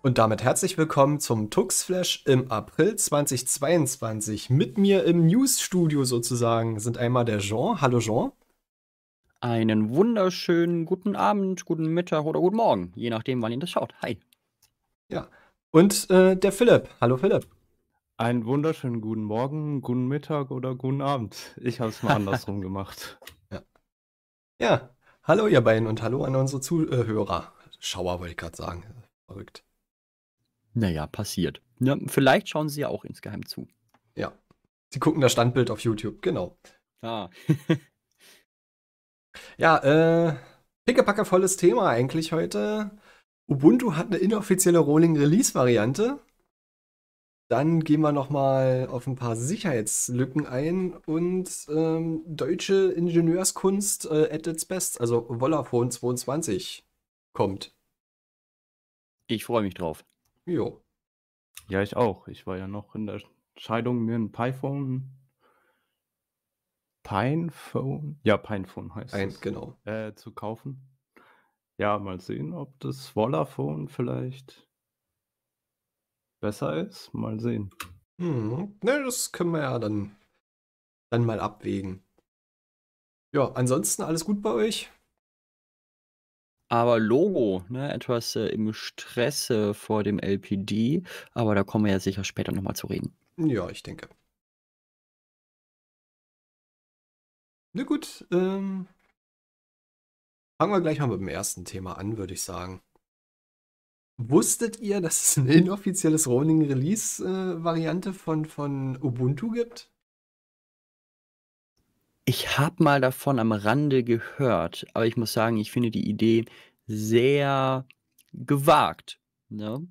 Und damit herzlich willkommen zum Tuxflash im April 2022. Mit mir im Newsstudio sozusagen sind einmal der Jean. Hallo Jean. Einen wunderschönen guten Abend, guten Mittag oder guten Morgen, je nachdem, wann ihr das schaut. Hi. Ja. Und äh, der Philipp. Hallo Philipp. Einen wunderschönen guten Morgen, guten Mittag oder guten Abend. Ich habe es mal andersrum gemacht. Ja. ja. Hallo ihr beiden und hallo an unsere Zuhörer. Schauer wollte ich gerade sagen. Verrückt. Naja, passiert. Ja, ne, vielleicht schauen sie ja auch insgeheim zu. Ja. Sie gucken das Standbild auf YouTube, genau. Ah. ja, äh, pickepacker volles Thema eigentlich heute. Ubuntu hat eine inoffizielle Rolling Release Variante. Dann gehen wir nochmal auf ein paar Sicherheitslücken ein und ähm, deutsche Ingenieurskunst äh, at its best, also Volafone 22 kommt. Ich freue mich drauf. Jo. Ja, ich auch. Ich war ja noch in der Scheidung, mir ein Python. Pinephone? Ja, Pinephone heißt es. Genau. Äh, zu kaufen. Ja, mal sehen, ob das Wollaphone vielleicht besser ist. Mal sehen. Hm, ne, das können wir ja dann, dann mal abwägen. Ja, ansonsten alles gut bei euch? Aber Logo, ne, etwas äh, im Stress vor dem LPD, aber da kommen wir ja sicher später nochmal zu reden. Ja, ich denke. Na gut, ähm, fangen wir gleich mal mit dem ersten Thema an, würde ich sagen. Wusstet ihr, dass es ein inoffizielles Rolling Release äh, Variante von, von Ubuntu gibt? Ich habe mal davon am Rande gehört, aber ich muss sagen, ich finde die Idee sehr gewagt. Ne?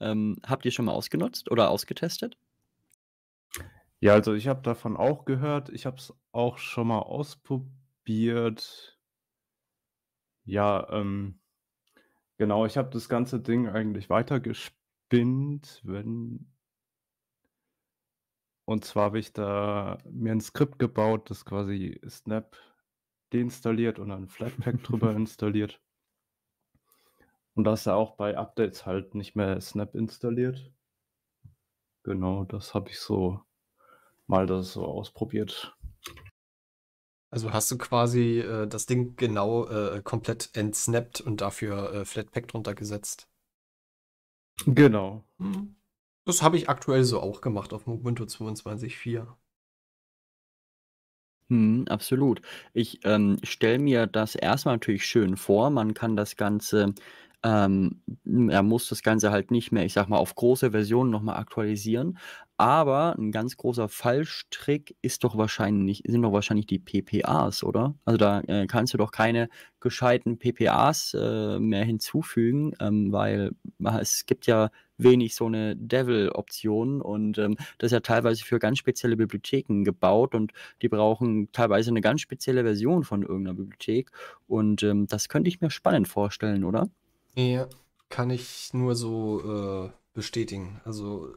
Ähm, habt ihr schon mal ausgenutzt oder ausgetestet? Ja, also ich habe davon auch gehört. Ich habe es auch schon mal ausprobiert. Ja, ähm, genau, ich habe das ganze Ding eigentlich weitergespinnt, wenn und zwar habe ich da mir ein Skript gebaut, das quasi Snap deinstalliert und dann Flatpak drüber installiert. Und dass er auch bei Updates halt nicht mehr Snap installiert. Genau, das habe ich so mal das so ausprobiert. Also hast du quasi äh, das Ding genau äh, komplett entsnappt und dafür äh, Flatpak drunter gesetzt? Genau. Mhm. Das habe ich aktuell so auch gemacht auf Ubuntu 22.4. Hm, absolut. Ich ähm, stelle mir das erstmal natürlich schön vor. Man kann das Ganze, ähm, er muss das Ganze halt nicht mehr, ich sag mal, auf große Versionen nochmal aktualisieren. Aber ein ganz großer Fallstrick ist doch wahrscheinlich, sind doch wahrscheinlich die PPAs, oder? Also da äh, kannst du doch keine gescheiten PPAs äh, mehr hinzufügen, ähm, weil es gibt ja wenig so eine Devil-Option und ähm, das ist ja teilweise für ganz spezielle Bibliotheken gebaut und die brauchen teilweise eine ganz spezielle Version von irgendeiner Bibliothek und ähm, das könnte ich mir spannend vorstellen, oder? Ja, kann ich nur so äh, bestätigen. Also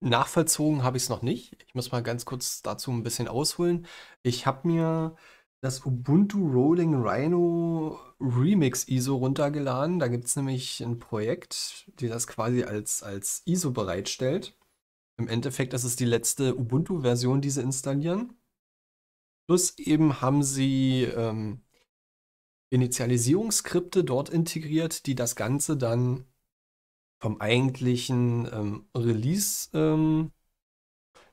Nachvollzogen habe ich es noch nicht. Ich muss mal ganz kurz dazu ein bisschen ausholen. Ich habe mir das Ubuntu Rolling Rhino Remix ISO runtergeladen. Da gibt es nämlich ein Projekt, die das quasi als, als ISO bereitstellt. Im Endeffekt ist es die letzte Ubuntu-Version, die sie installieren. Plus eben haben sie ähm, Initialisierungsskripte dort integriert, die das Ganze dann vom eigentlichen ähm, Release, ähm,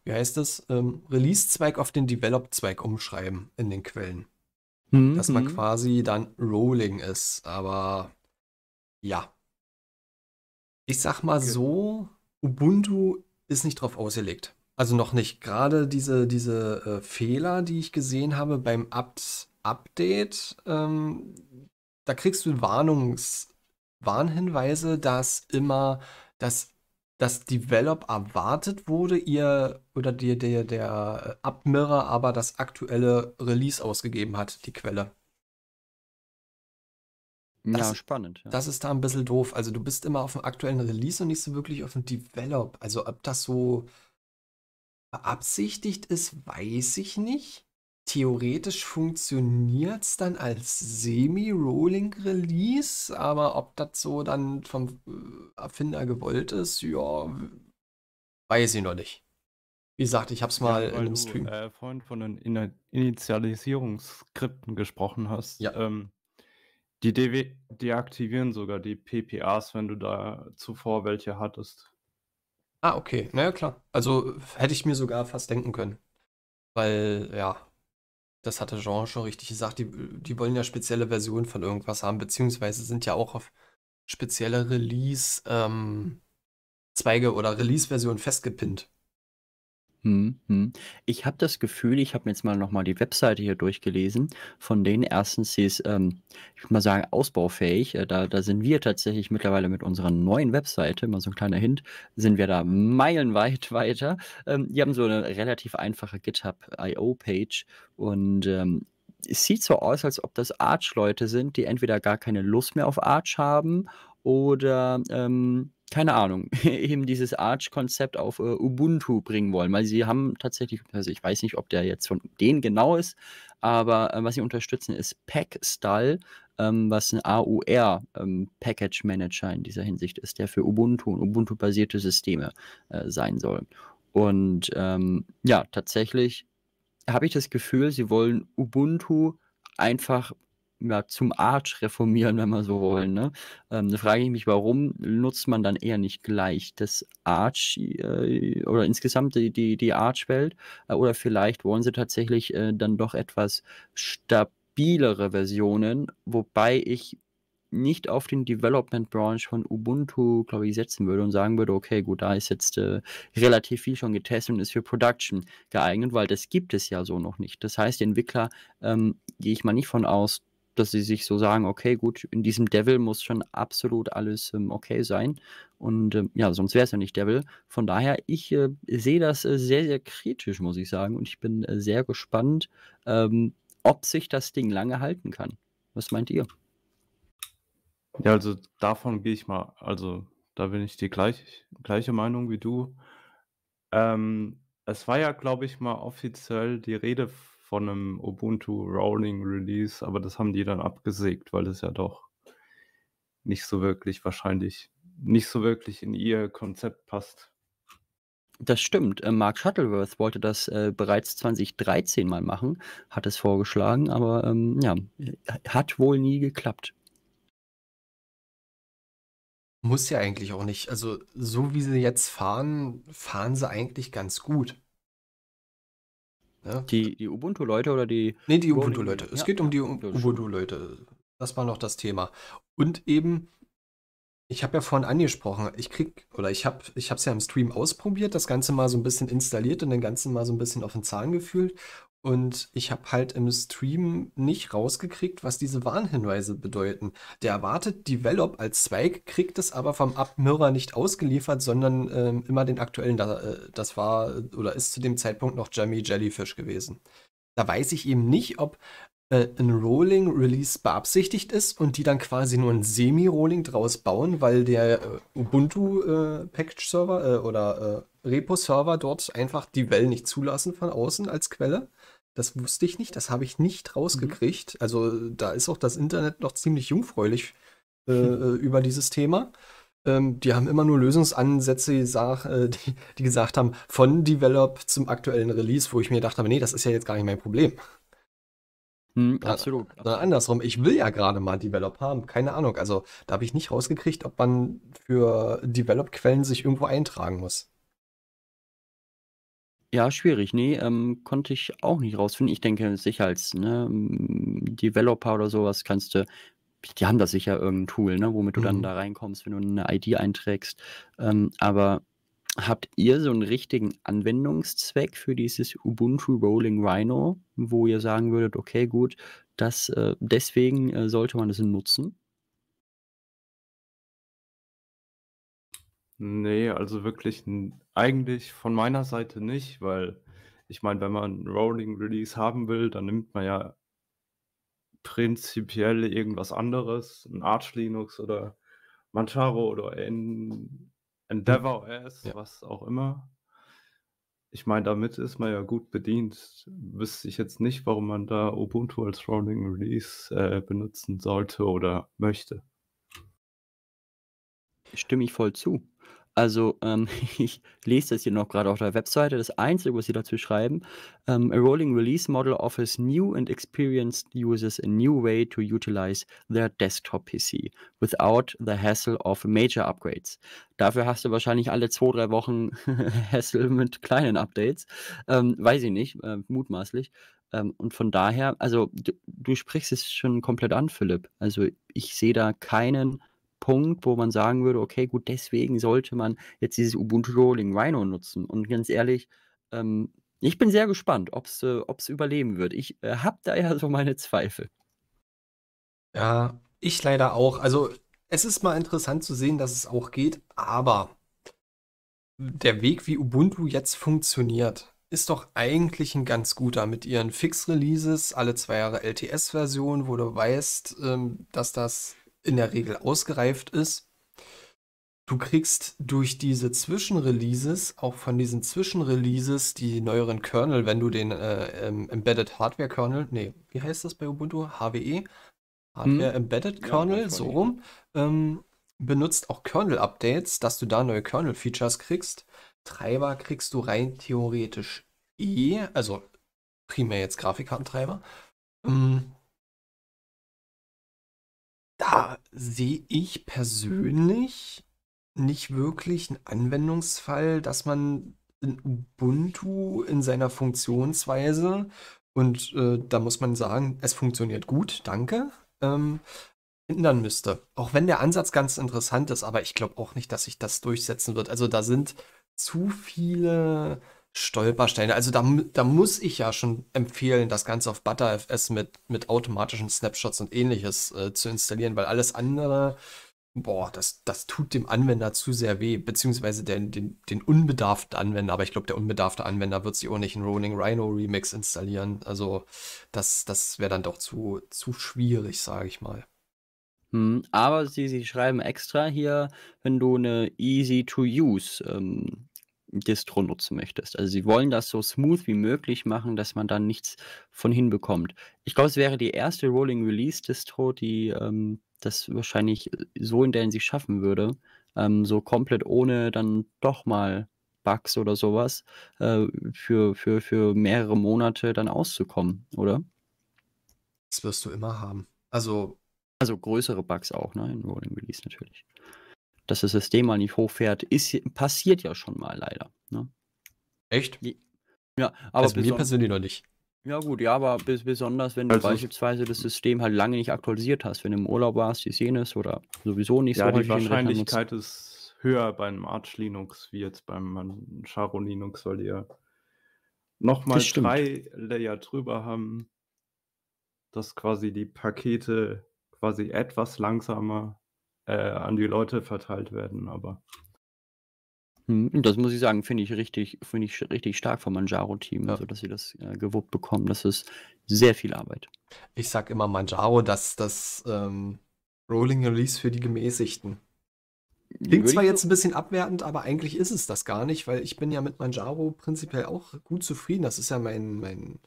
wie heißt das, ähm, Release-Zweig auf den Develop-Zweig umschreiben in den Quellen. Mhm. Dass man mhm. quasi dann Rolling ist, aber ja. Ich sag mal okay. so, Ubuntu ist nicht drauf ausgelegt. Also noch nicht. Gerade diese, diese äh, Fehler, die ich gesehen habe beim Apt Update, ähm, da kriegst du Warnungs, Warnhinweise, dass immer das dass Develop erwartet wurde, ihr oder der, der, der Abmirrer aber das aktuelle Release ausgegeben hat, die Quelle. Das, ja, spannend. Ja. Das ist da ein bisschen doof. Also du bist immer auf dem aktuellen Release und nicht so wirklich auf dem Develop. Also ob das so beabsichtigt ist, weiß ich nicht theoretisch funktioniert es dann als Semi-Rolling-Release, aber ob das so dann vom äh, Erfinder gewollt ist, ja, weiß ich noch nicht. Wie gesagt, ich hab's mal ja, einem Stream. Du, äh, vorhin von den In Initialisierungsskripten gesprochen hast. Ja. Ähm, die DW deaktivieren sogar die PPAs, wenn du da zuvor welche hattest. Ah, okay. Naja, klar. Also hätte ich mir sogar fast denken können. Weil, ja, das hatte Jean schon richtig gesagt, die, die wollen ja spezielle Versionen von irgendwas haben, beziehungsweise sind ja auch auf spezielle Release-Zweige ähm, oder Release-Versionen festgepinnt. Hm, hm. Ich habe das Gefühl, ich habe mir jetzt mal nochmal die Webseite hier durchgelesen, von denen erstens sie ist, ähm, ich würde mal sagen, ausbaufähig. Äh, da, da sind wir tatsächlich mittlerweile mit unserer neuen Webseite, mal so ein kleiner Hint, sind wir da meilenweit weiter. Ähm, die haben so eine relativ einfache GitHub-IO-Page und ähm, es sieht so aus, als ob das Arch-Leute sind, die entweder gar keine Lust mehr auf Arch haben oder ähm, keine Ahnung, eben dieses Arch-Konzept auf äh, Ubuntu bringen wollen, weil sie haben tatsächlich, also ich weiß nicht, ob der jetzt von denen genau ist, aber äh, was sie unterstützen ist Packstyle, ähm, was ein AUR ähm, Package Manager in dieser Hinsicht ist, der für Ubuntu und Ubuntu-basierte Systeme äh, sein soll. Und ähm, ja, tatsächlich habe ich das Gefühl, sie wollen Ubuntu einfach ja, zum Arsch reformieren, wenn wir so wollen. Ne? Ähm, da frage ich mich, warum nutzt man dann eher nicht gleich das Arch äh, oder insgesamt die, die, die Arch-Welt? Äh, oder vielleicht wollen sie tatsächlich äh, dann doch etwas stabilere Versionen, wobei ich nicht auf den Development Branch von Ubuntu, glaube ich, setzen würde und sagen würde, okay, gut, da ist jetzt äh, relativ viel schon getestet und ist für Production geeignet, weil das gibt es ja so noch nicht. Das heißt, die Entwickler, ähm, gehe ich mal nicht von aus, dass sie sich so sagen, okay, gut, in diesem Devil muss schon absolut alles ähm, okay sein. Und ähm, ja, sonst wäre es ja nicht Devil. Von daher, ich äh, sehe das äh, sehr, sehr kritisch, muss ich sagen. Und ich bin äh, sehr gespannt, ähm, ob sich das Ding lange halten kann. Was meint ihr? Ja, also davon gehe ich mal, also da bin ich die gleich, gleiche Meinung wie du. Ähm, es war ja, glaube ich, mal offiziell die Rede von von einem Ubuntu Rolling Release, aber das haben die dann abgesägt, weil es ja doch nicht so wirklich wahrscheinlich, nicht so wirklich in ihr Konzept passt. Das stimmt. Äh, Mark Shuttleworth wollte das äh, bereits 2013 mal machen, hat es vorgeschlagen, aber ähm, ja, äh, hat wohl nie geklappt. Muss ja eigentlich auch nicht. Also, so wie sie jetzt fahren, fahren sie eigentlich ganz gut. Ja. Die, die Ubuntu-Leute oder die. Nee, die Ubuntu-Leute. Es ja, geht um die Ubuntu-Leute. Das war noch das Thema. Und eben, ich habe ja vorhin angesprochen, ich krieg, oder ich habe ich es ja im Stream ausprobiert, das Ganze mal so ein bisschen installiert und den Ganzen mal so ein bisschen auf den Zahn gefühlt. Und ich habe halt im Stream nicht rausgekriegt, was diese Warnhinweise bedeuten. Der erwartet Develop als Zweig, kriegt es aber vom Abmirrer nicht ausgeliefert, sondern ähm, immer den aktuellen. Äh, das war oder ist zu dem Zeitpunkt noch Jammy Jellyfish gewesen. Da weiß ich eben nicht, ob äh, ein Rolling Release beabsichtigt ist und die dann quasi nur ein Semi-Rolling draus bauen, weil der äh, Ubuntu äh, Package Server äh, oder Repo Server dort einfach die Well nicht zulassen von außen als Quelle. Das wusste ich nicht, das habe ich nicht mhm. rausgekriegt. Mhm. Also da ist auch das Internet noch ziemlich jungfräulich äh, mhm. über dieses Thema. Ähm, die haben immer nur Lösungsansätze, äh, die, die, gesagt haben, von Develop zum aktuellen Release, wo ich mir gedacht habe, nee, das ist ja jetzt gar nicht mein Problem. Mhm, absolut. Na, andersrum, ich will ja gerade mal Develop haben, keine Ahnung. Also da habe ich nicht rausgekriegt, ob man für Develop-Quellen sich irgendwo eintragen muss. Ja, schwierig. Nee, ähm, konnte ich auch nicht rausfinden. Ich denke, sicher als ne, Developer oder sowas kannst du die haben da sicher irgendein Tool, ne, womit du mhm. dann da reinkommst, wenn du eine ID einträgst. Ähm, aber habt ihr so einen richtigen Anwendungszweck für dieses Ubuntu Rolling Rhino, wo ihr sagen würdet, okay, gut, das, äh, deswegen äh, sollte man das nutzen? Nee, also wirklich eigentlich von meiner Seite nicht, weil ich meine, wenn man 'n Rolling Release haben will, dann nimmt man ja prinzipiell irgendwas anderes, ein Arch Linux oder Manjaro oder en Endeavor OS, Ja. was auch immer. Ich meine, damit ist man ja gut bedient. Wüsste ich jetzt nicht, warum man da Ubuntu als Rolling Release, äh, benutzen sollte oder möchte. Stimme ich voll zu. Also ähm, ich lese das hier noch gerade auf der Webseite. Das Einzige, was sie dazu schreiben, um, ähm, a rolling release model offers new and experienced users a new way to utilize their desktop PC without the hassle of major upgrades. Dafür hast du wahrscheinlich alle zwei, drei Wochen Hassle mit kleinen Updates. Ähm, weiß ich nicht, äh, mutmaßlich. Ähm, und von daher, also du, du sprichst es schon komplett an, Philipp. Also ich sehe da keinen Punkt, wo man sagen würde, okay, gut, deswegen sollte man jetzt dieses Ubuntu Rolling Rhino nutzen. Und ganz ehrlich, ähm, ich bin sehr gespannt, ob es äh, überleben wird. Ich äh, habe da ja so meine Zweifel. Ja, ich leider auch. Also es ist mal interessant zu sehen, dass es auch geht, aber der Weg, wie Ubuntu jetzt funktioniert, ist doch eigentlich ein ganz guter mit ihren Fix-Releases, alle zwei Jahre LTS-Version, wo du weißt, ähm, dass das in der Regel ausgereift ist. Du kriegst durch diese Zwischenreleases, auch von diesen Zwischenreleases, die neueren Kernel, wenn du den äh, ähm, Embedded Hardware Kernel, nee, wie heißt das bei Ubuntu? HWE? Hardware hm. Embedded Kernel, ja, so rum, ähm, benutzt auch Kernel Updates, dass du da neue Kernel Features kriegst. Treiber kriegst du rein theoretisch eh, also primär jetzt Grafikkartentreiber. Ähm, da sehe ich persönlich nicht wirklich einen Anwendungsfall, dass man in Ubuntu in seiner Funktionsweise und äh, da muss man sagen, es funktioniert gut, danke, ähm, ändern müsste. Auch wenn der Ansatz ganz interessant ist, aber ich glaube auch nicht, dass sich das durchsetzen wird. Also da sind zu viele Stolpersteine. Also da, da muss ich ja schon empfehlen, das Ganze auf ButterFS mit, mit automatischen Snapshots und ähnliches äh, zu installieren, weil alles andere, boah, das, das tut dem Anwender zu sehr weh, beziehungsweise den, den, den unbedarften Anwender, aber ich glaube, der unbedarfte Anwender wird sich auch nicht einen Rolling Rhino Remix installieren. Also das, das wäre dann doch zu, zu schwierig, sage ich mal. Hm, aber sie, sie schreiben extra hier, wenn du eine easy to use ähm, Distro nutzen möchtest. Also sie wollen das so smooth wie möglich machen, dass man dann nichts von hinbekommt. Ich glaube, es wäre die erste Rolling Release Distro, die ähm, das wahrscheinlich äh, so in der sie schaffen würde, ähm, so komplett ohne dann doch mal Bugs oder sowas äh, für, für, für mehrere Monate dann auszukommen, oder? Das wirst du immer haben. Also also größere Bugs auch, ne? In Rolling Release natürlich dass das System mal nicht hochfährt, ist, passiert ja schon mal leider. Ne? Echt? Ja, aber also mir persönlich noch nicht. Ja gut, ja, aber bis, besonders, wenn du also, beispielsweise das System halt lange nicht aktualisiert hast, wenn du im Urlaub warst, dies jenes oder sowieso nicht ja, so die Wahrscheinlichkeit ist höher beim Arch Linux wie jetzt beim Charo Linux, weil die ja nochmal drei Layer drüber haben, dass quasi die Pakete quasi etwas langsamer äh, an die Leute verteilt werden, aber. Hm, das muss ich sagen, finde ich richtig, finde ich richtig stark vom Manjaro-Team, ja. also dass sie das äh, gewuppt bekommen. Das ist sehr viel Arbeit. Ich sag immer Manjaro, dass das ähm, Rolling Release für die Gemäßigten. Klingt zwar jetzt ein bisschen abwertend, aber eigentlich ist es das gar nicht, weil ich bin ja mit Manjaro prinzipiell auch gut zufrieden. Das ist ja mein, mein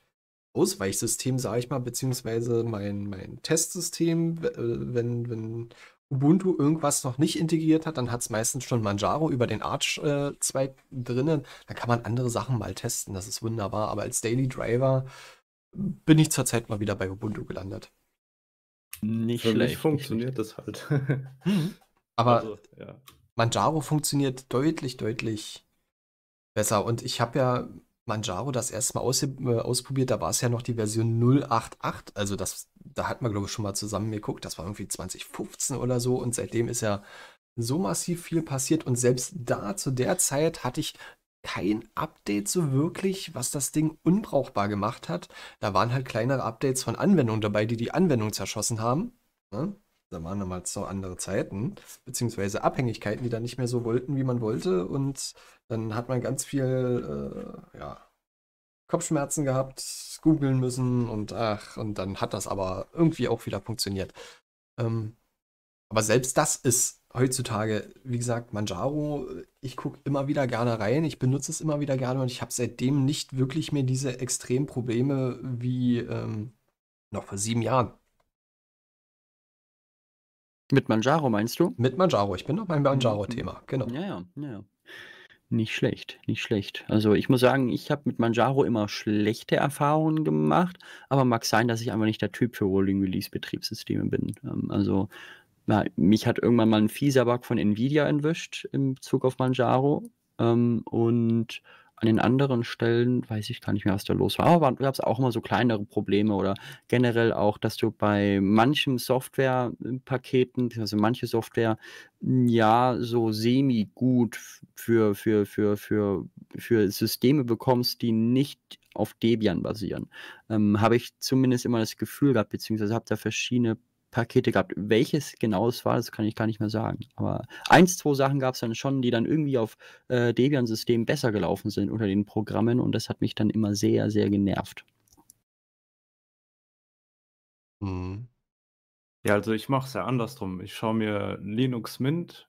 Ausweichsystem, sage ich mal, beziehungsweise mein, mein Testsystem, äh, wenn, wenn Ubuntu irgendwas noch nicht integriert hat, dann hat es meistens schon Manjaro über den arch 2 äh, drinnen. Da kann man andere Sachen mal testen, das ist wunderbar. Aber als Daily Driver bin ich zurzeit mal wieder bei Ubuntu gelandet. Nicht Für schlecht. Mich funktioniert das halt. Mhm. Aber also, ja. Manjaro funktioniert deutlich, deutlich besser. Und ich habe ja Manjaro das erste Mal aus, äh, ausprobiert, da war es ja noch die Version 088. Also das, da hat man, glaube ich, schon mal zusammen geguckt. Das war irgendwie 2015 oder so. Und seitdem ist ja so massiv viel passiert. Und selbst da, zu der Zeit, hatte ich kein Update so wirklich, was das Ding unbrauchbar gemacht hat. Da waren halt kleinere Updates von Anwendungen dabei, die die Anwendung zerschossen haben. Ne? da waren damals so andere Zeiten, beziehungsweise Abhängigkeiten, die dann nicht mehr so wollten, wie man wollte. Und dann hat man ganz viel äh, ja, Kopfschmerzen gehabt, googeln müssen und ach, und dann hat das aber irgendwie auch wieder funktioniert. Ähm, aber selbst das ist heutzutage, wie gesagt, Manjaro, ich gucke immer wieder gerne rein, ich benutze es immer wieder gerne und ich habe seitdem nicht wirklich mehr diese extremen Probleme wie ähm, noch vor sieben Jahren. Mit Manjaro meinst du? Mit Manjaro, ich bin noch beim Manjaro-Thema, mhm. Mhm. genau. Ja, ja, ja. Nicht schlecht, nicht schlecht. Also ich muss sagen, ich habe mit Manjaro immer schlechte Erfahrungen gemacht, aber mag sein, dass ich einfach nicht der Typ für Rolling Release Betriebssysteme bin. Ähm, also na, mich hat irgendwann mal ein fieser Bug von Nvidia entwischt im Bezug auf Manjaro. Ähm, und an den anderen Stellen weiß ich gar nicht mehr, was da los war. Aber gab es auch immer so kleinere Probleme oder generell auch, dass du bei manchen Softwarepaketen, also manche Software, hm, ja, so semi-gut für, für, für, für, für Systeme bekommst, die nicht auf Debian basieren. Ähm, habe ich zumindest immer das Gefühl gehabt, beziehungsweise habe da verschiedene Pakete gehabt. Welches genau es war, das kann ich gar nicht mehr sagen. Aber eins, zwei Sachen gab es dann schon, die dann irgendwie auf äh, Debian-Systemen besser gelaufen sind unter den Programmen und das hat mich dann immer sehr, sehr genervt. Mhm. Ja, also ich mache es ja andersrum. Ich schaue mir Linux Mint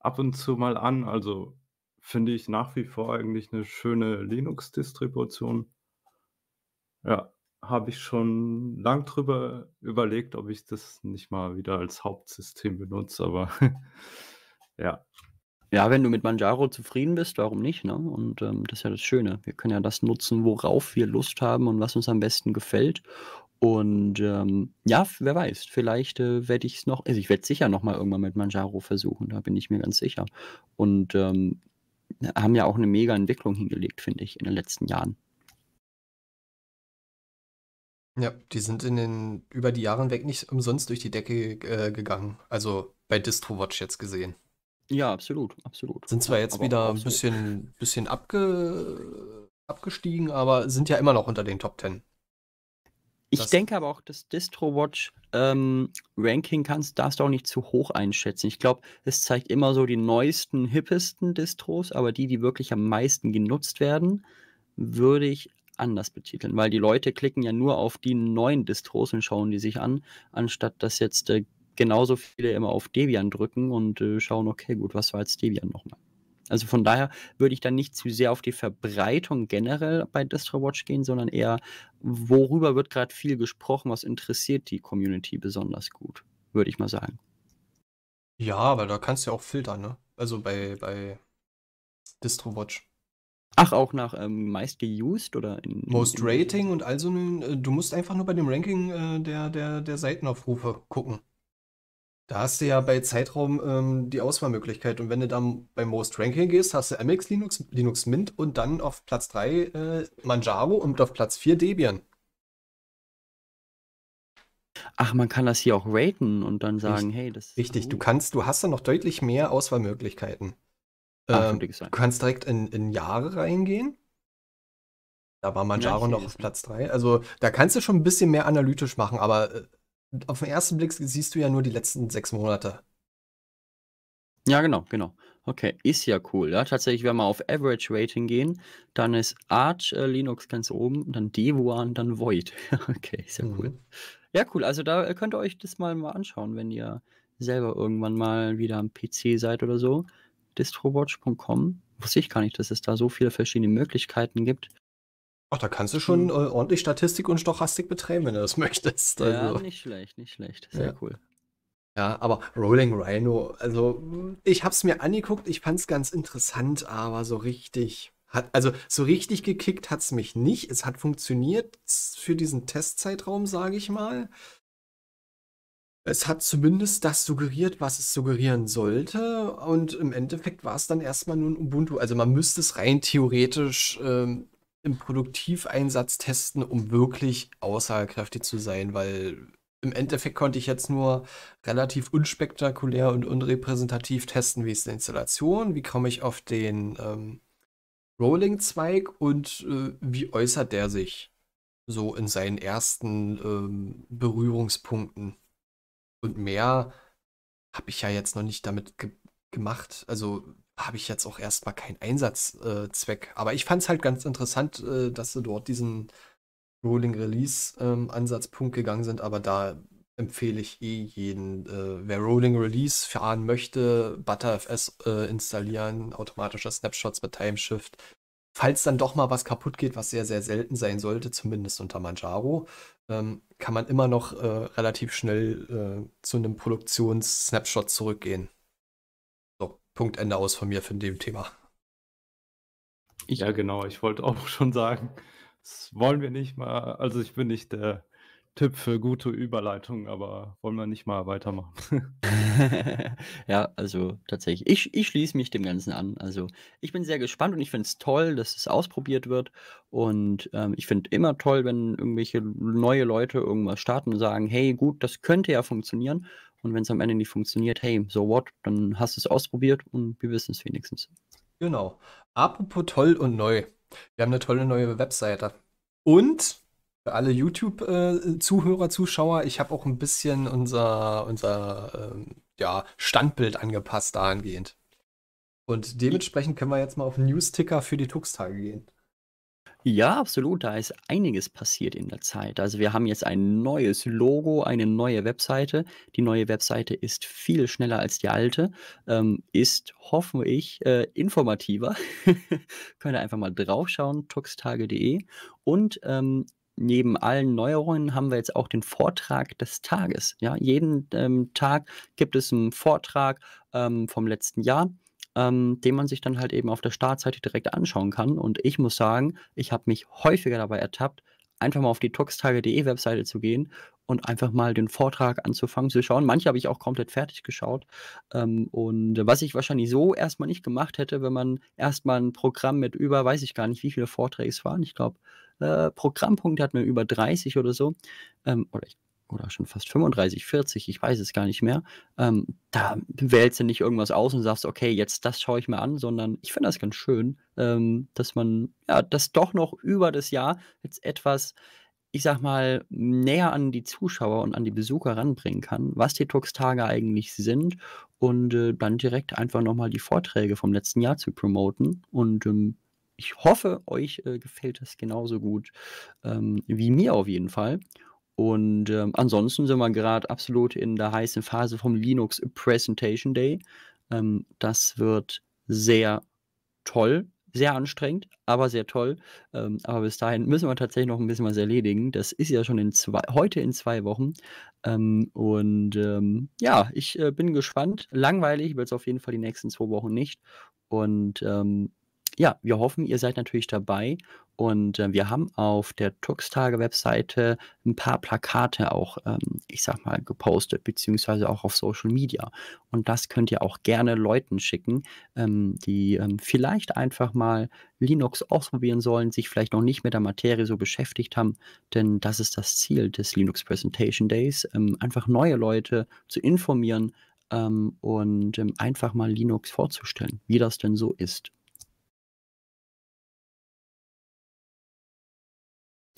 ab und zu mal an. Also finde ich nach wie vor eigentlich eine schöne Linux-Distribution. Ja, habe ich schon lang drüber überlegt, ob ich das nicht mal wieder als Hauptsystem benutze, aber ja. Ja, wenn du mit Manjaro zufrieden bist, warum nicht? Ne? Und ähm, das ist ja das Schöne. Wir können ja das nutzen, worauf wir Lust haben und was uns am besten gefällt. Und ähm, ja, wer weiß, vielleicht äh, werde ich es noch, also ich werde sicher nochmal irgendwann mit Manjaro versuchen, da bin ich mir ganz sicher. Und ähm, haben ja auch eine mega Entwicklung hingelegt, finde ich, in den letzten Jahren. Ja, die sind in den über die Jahre weg nicht umsonst durch die Decke äh, gegangen. Also bei DistroWatch jetzt gesehen. Ja, absolut, absolut. Sind zwar jetzt ja, wieder ein bisschen, bisschen abge, abgestiegen, aber sind ja immer noch unter den Top Ten. Ich das denke aber auch, das DistroWatch ähm, Ranking kannst, darfst du auch nicht zu hoch einschätzen. Ich glaube, es zeigt immer so die neuesten, hippesten Distros, aber die, die wirklich am meisten genutzt werden, würde ich anders betiteln, weil die Leute klicken ja nur auf die neuen Distros und schauen die sich an, anstatt dass jetzt äh, genauso viele immer auf Debian drücken und äh, schauen, okay, gut, was war jetzt Debian nochmal? Also von daher würde ich dann nicht zu sehr auf die Verbreitung generell bei DistroWatch gehen, sondern eher, worüber wird gerade viel gesprochen, was interessiert die Community besonders gut, würde ich mal sagen. Ja, weil da kannst du ja auch filtern, ne? Also bei, bei DistroWatch. Ach, auch nach ähm, meist geused oder in, Most in, in Rating und also du musst einfach nur bei dem Ranking äh, der, der, der Seitenaufrufe gucken. Da hast du ja bei Zeitraum ähm, die Auswahlmöglichkeit und wenn du dann bei Most Ranking gehst, hast du MX Linux, Linux Mint und dann auf Platz 3 äh, Manjaro und auf Platz 4 Debian. Ach, man kann das hier auch raten und dann sagen, richtig, hey, das. ist. Richtig, du kannst, du hast dann noch deutlich mehr Auswahlmöglichkeiten. Ähm, du kannst direkt in, in Jahre reingehen. Da war Manjaro ja, noch auf Platz 3. Also da kannst du schon ein bisschen mehr analytisch machen, aber äh, auf den ersten Blick siehst du ja nur die letzten sechs Monate. Ja, genau, genau. Okay, ist ja cool. Ja, tatsächlich, wenn wir auf Average Rating gehen, dann ist Arch äh, Linux ganz oben, dann Devuan, dann Void. okay, ist ja cool. Mhm. Ja, cool. Also da äh, könnt ihr euch das mal, mal anschauen, wenn ihr selber irgendwann mal wieder am PC seid oder so distrowatch.com. Wusste ich gar nicht, dass es da so viele verschiedene Möglichkeiten gibt. Ach, da kannst du schon hm. äh, ordentlich Statistik und Stochastik betreiben, wenn du das möchtest. Also. Ja, nicht schlecht, nicht schlecht. Sehr ja. cool. Ja, aber Rolling Rhino, also ich hab's mir angeguckt, ich fand's ganz interessant, aber so richtig hat, also so richtig gekickt hat's mich nicht. Es hat funktioniert für diesen Testzeitraum, sage ich mal es hat zumindest das suggeriert, was es suggerieren sollte. Und im Endeffekt war es dann erstmal nur ein Ubuntu. Also man müsste es rein theoretisch ähm, im Produktiveinsatz testen, um wirklich aussagekräftig zu sein, weil im Endeffekt konnte ich jetzt nur relativ unspektakulär und unrepräsentativ testen, wie ist die Installation, wie komme ich auf den ähm, Rolling-Zweig und äh, wie äußert der sich so in seinen ersten ähm, Berührungspunkten. Und mehr habe ich ja jetzt noch nicht damit ge gemacht. Also habe ich jetzt auch erstmal keinen Einsatzzweck. Äh, Aber ich fand es halt ganz interessant, äh, dass sie dort diesen Rolling Release ähm, Ansatzpunkt gegangen sind. Aber da empfehle ich eh jeden, äh, wer Rolling Release fahren möchte, ButterFS äh, installieren, automatischer Snapshots mit Timeshift, falls dann doch mal was kaputt geht, was sehr, sehr selten sein sollte, zumindest unter Manjaro, ähm, kann man immer noch äh, relativ schnell äh, zu einem Produktions-Snapshot zurückgehen. So, Punkt Ende aus von mir für dem Thema. Ich, ja, genau, ich wollte auch schon sagen, das wollen wir nicht mal. Also ich bin nicht der Tipp für gute Überleitung, aber wollen wir nicht mal weitermachen. ja, also tatsächlich. Ich, ich schließe mich dem Ganzen an. Also ich bin sehr gespannt und ich finde es toll, dass es ausprobiert wird. Und ähm, ich finde immer toll, wenn irgendwelche neue Leute irgendwas starten und sagen, hey gut, das könnte ja funktionieren. Und wenn es am Ende nicht funktioniert, hey, so what, dann hast du es ausprobiert und wir wissen es wenigstens. Genau. Apropos toll und neu. Wir haben eine tolle neue Webseite. Und für alle YouTube-Zuhörer, äh, Zuschauer, ich habe auch ein bisschen unser, unser ähm, ja, Standbild angepasst dahingehend. Und dementsprechend können wir jetzt mal auf News-Ticker für die Tux-Tage gehen. Ja, absolut. Da ist einiges passiert in der Zeit. Also wir haben jetzt ein neues Logo, eine neue Webseite. Die neue Webseite ist viel schneller als die alte, ähm, ist, hoffe ich, äh, informativer. Könnt ihr einfach mal draufschauen, tuxtage.de. Und ähm, neben allen Neuerungen haben wir jetzt auch den Vortrag des Tages. Ja, jeden ähm, Tag gibt es einen Vortrag ähm, vom letzten Jahr, ähm, den man sich dann halt eben auf der Startseite direkt anschauen kann. Und ich muss sagen, ich habe mich häufiger dabei ertappt, einfach mal auf die toxtage.de Webseite zu gehen und einfach mal den Vortrag anzufangen zu schauen. Manche habe ich auch komplett fertig geschaut. Ähm, und was ich wahrscheinlich so erstmal nicht gemacht hätte, wenn man erstmal ein Programm mit über, weiß ich gar nicht, wie viele Vorträge es waren. Ich glaube, äh, Programmpunkte hat, man über 30 oder so, ähm, oder, oder, schon fast 35, 40, ich weiß es gar nicht mehr, ähm, da wählst du nicht irgendwas aus und sagst, okay, jetzt das schaue ich mir an, sondern ich finde das ganz schön, ähm, dass man ja, das doch noch über das Jahr jetzt etwas ich sag mal, näher an die Zuschauer und an die Besucher ranbringen kann, was die tux tage eigentlich sind und äh, dann direkt einfach nochmal die Vorträge vom letzten Jahr zu promoten. Und ähm, ich hoffe, euch äh, gefällt das genauso gut ähm, wie mir auf jeden Fall. Und ähm, ansonsten sind wir gerade absolut in der heißen Phase vom Linux Presentation Day. Ähm, das wird sehr toll, sehr anstrengend, aber sehr toll. Ähm, aber bis dahin müssen wir tatsächlich noch ein bisschen was erledigen. Das ist ja schon in zwei, heute in zwei Wochen. Ähm, und ähm, ja, ich äh, bin gespannt. Langweilig wird es auf jeden Fall die nächsten zwei Wochen nicht. Und ähm, ja, wir hoffen, ihr seid natürlich dabei und äh, wir haben auf der Tuxtage-Webseite ein paar Plakate auch, ähm, ich sag mal, gepostet, beziehungsweise auch auf Social Media. Und das könnt ihr auch gerne Leuten schicken, ähm, die ähm, vielleicht einfach mal Linux ausprobieren sollen, sich vielleicht noch nicht mit der Materie so beschäftigt haben, denn das ist das Ziel des Linux Presentation Days, ähm, einfach neue Leute zu informieren ähm, und ähm, einfach mal Linux vorzustellen, wie das denn so ist.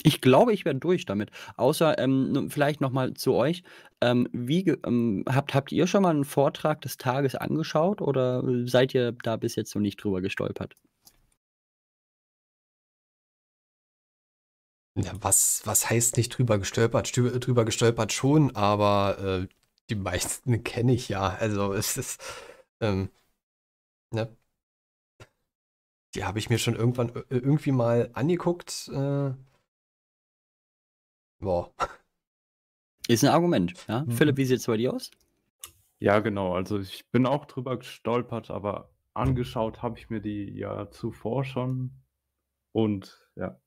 Ich glaube, ich werde durch damit. Außer ähm, vielleicht nochmal zu euch. Ähm, wie ähm, habt, habt ihr schon mal einen Vortrag des Tages angeschaut oder seid ihr da bis jetzt noch nicht drüber gestolpert? Ja, was, was heißt nicht drüber gestolpert? Stü drüber gestolpert schon, aber äh, die meisten kenne ich ja. Also es ist, ähm, ne? Die habe ich mir schon irgendwann äh, irgendwie mal angeguckt. Äh, Boah. Ist ein Argument, ja. Mhm. Philipp, wie sieht es bei dir aus? Ja, genau. Also ich bin auch drüber gestolpert, aber angeschaut habe ich mir die ja zuvor schon. Und ja.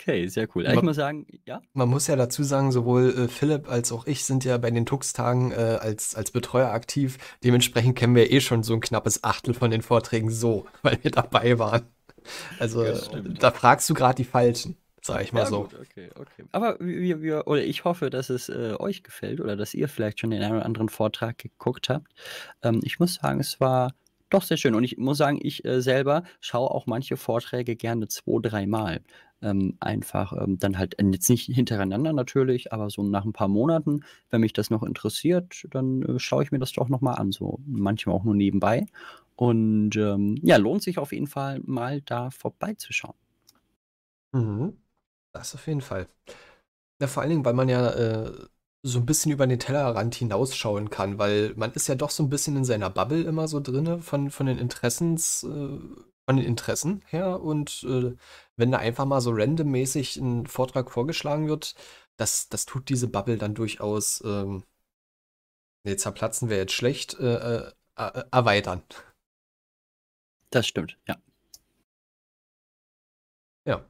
Okay, sehr cool. Man, ich muss sagen, ja. Man muss ja dazu sagen, sowohl äh, Philipp als auch ich sind ja bei den Tux-Tagen äh, als, als Betreuer aktiv. Dementsprechend kennen wir eh schon so ein knappes Achtel von den Vorträgen so, weil wir dabei waren. Also ja, da fragst du gerade die Falschen. Sag ich mal ja, so. Gut, okay, okay. Aber wir, wir, oder ich hoffe, dass es äh, euch gefällt oder dass ihr vielleicht schon den einen oder anderen Vortrag geguckt habt. Ähm, ich muss sagen, es war doch sehr schön. Und ich muss sagen, ich äh, selber schaue auch manche Vorträge gerne zwei, dreimal. Ähm, einfach ähm, dann halt äh, jetzt nicht hintereinander natürlich, aber so nach ein paar Monaten, wenn mich das noch interessiert, dann äh, schaue ich mir das doch nochmal an. So manchmal auch nur nebenbei. Und ähm, ja, lohnt sich auf jeden Fall mal da vorbeizuschauen. Mhm. Das auf jeden Fall. Ja, vor allen Dingen, weil man ja äh, so ein bisschen über den Tellerrand hinausschauen kann, weil man ist ja doch so ein bisschen in seiner Bubble immer so drinne von, von den Interessens, äh, von den Interessen her. Und äh, wenn da einfach mal so randommäßig ein Vortrag vorgeschlagen wird, das, das tut diese Bubble dann durchaus, ähm, nee, zerplatzen wäre jetzt schlecht, äh, äh, äh, erweitern. Das stimmt, ja. Ja.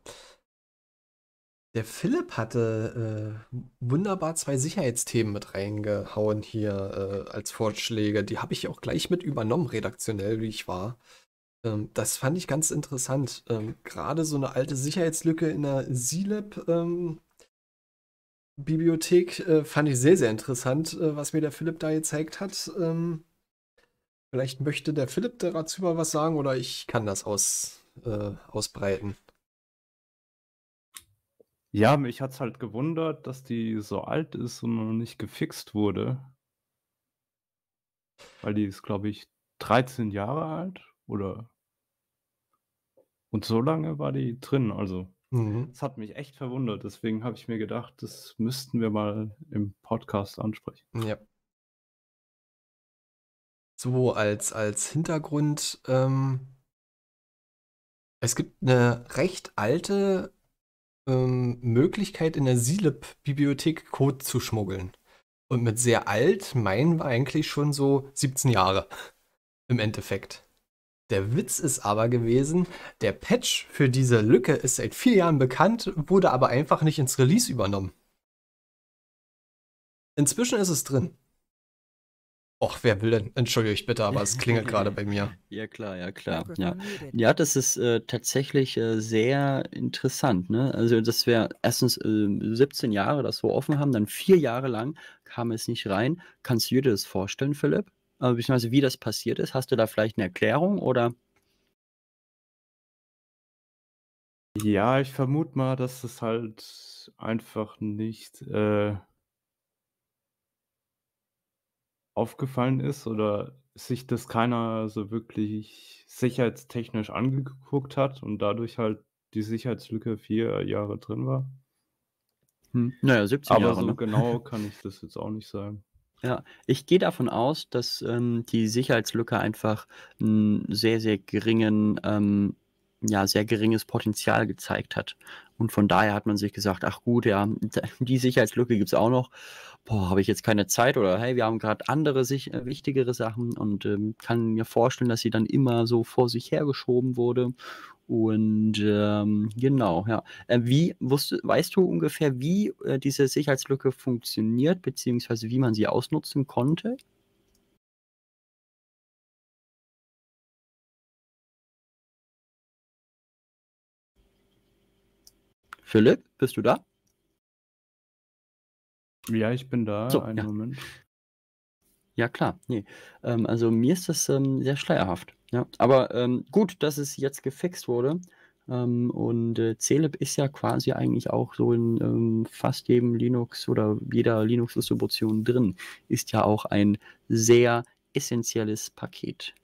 Der Philipp hatte äh, wunderbar zwei Sicherheitsthemen mit reingehauen hier äh, als Vorschläge. Die habe ich auch gleich mit übernommen, redaktionell, wie ich war. Ähm, das fand ich ganz interessant. Ähm, Gerade so eine alte Sicherheitslücke in der Silab e ähm, Bibliothek äh, fand ich sehr, sehr interessant, äh, was mir der Philipp da gezeigt hat. Ähm, vielleicht möchte der Philipp dazu mal was sagen oder ich kann das aus, äh, ausbreiten. Ja, mich hat's halt gewundert, dass die so alt ist und noch nicht gefixt wurde. Weil die ist, glaube ich, 13 Jahre alt oder. Und so lange war die drin. Also, mhm. das hat mich echt verwundert. Deswegen habe ich mir gedacht, das müssten wir mal im Podcast ansprechen. Ja. So, als, als Hintergrund, ähm, es gibt eine recht alte ähm, Möglichkeit, in der Silip-Bibliothek Code zu schmuggeln. Und mit sehr alt meinen wir eigentlich schon so 17 Jahre im Endeffekt. Der Witz ist aber gewesen, der Patch für diese Lücke ist seit vier Jahren bekannt, wurde aber einfach nicht ins Release übernommen. Inzwischen ist es drin. Och, wer will denn? Entschuldige ich bitte, aber es klingelt gerade bei mir. Ja, klar, ja, klar. Ja, ja das ist äh, tatsächlich äh, sehr interessant. Ne? Also, dass wir erstens äh, 17 Jahre das so offen haben, dann vier Jahre lang kam es nicht rein. Kannst du dir das vorstellen, Philipp? Äh, beziehungsweise, wie das passiert ist? Hast du da vielleicht eine Erklärung oder? Ja, ich vermute mal, dass es halt einfach nicht äh, aufgefallen ist oder sich das keiner so wirklich sicherheitstechnisch angeguckt hat und dadurch halt die Sicherheitslücke vier Jahre drin war. Hm. Naja, 17 Aber Jahre. Aber so ne? genau kann ich das jetzt auch nicht sagen. Ja, ich gehe davon aus, dass ähm, die Sicherheitslücke einfach einen sehr, sehr geringen ähm, ja, sehr geringes Potenzial gezeigt hat. Und von daher hat man sich gesagt, ach gut, ja, die Sicherheitslücke gibt es auch noch. Boah, habe ich jetzt keine Zeit oder hey, wir haben gerade andere sich, äh, wichtigere Sachen und ähm, kann mir vorstellen, dass sie dann immer so vor sich hergeschoben wurde. Und ähm, genau, ja. Äh, wie wusst, weißt du ungefähr, wie äh, diese Sicherheitslücke funktioniert, beziehungsweise wie man sie ausnutzen konnte? Philipp, bist du da? Ja, ich bin da. So, Einen ja. Moment. Ja, klar. Nee. Ähm, also mir ist das ähm, sehr schleierhaft. Ja. Aber ähm, gut, dass es jetzt gefixt wurde. Ähm, und äh, Celeb ist ja quasi eigentlich auch so in ähm, fast jedem Linux oder jeder Linux-Distribution drin. Ist ja auch ein sehr essentielles Paket.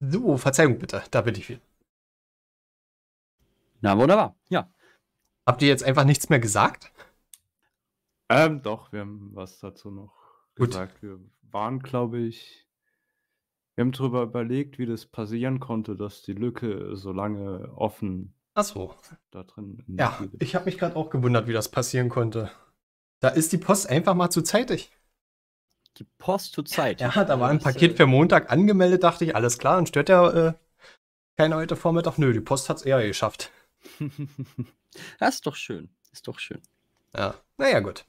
So, Verzeihung bitte, da bin ich wieder. Na wunderbar, ja. Habt ihr jetzt einfach nichts mehr gesagt? Ähm, doch, wir haben was dazu noch Gut. gesagt. Wir waren, glaube ich, wir haben darüber überlegt, wie das passieren konnte, dass die Lücke so lange offen Ach so. da drin. Ja, ich habe mich gerade auch gewundert, wie das passieren konnte. Da ist die Post einfach mal zu zeitig die Post zur Zeit. Ja, da war ein äh, Paket für Montag angemeldet, dachte ich, alles klar, dann stört ja äh, keiner heute Vormittag. Nö, die Post hat es eher geschafft. das ist doch schön. Ist doch schön. Ja, naja, gut.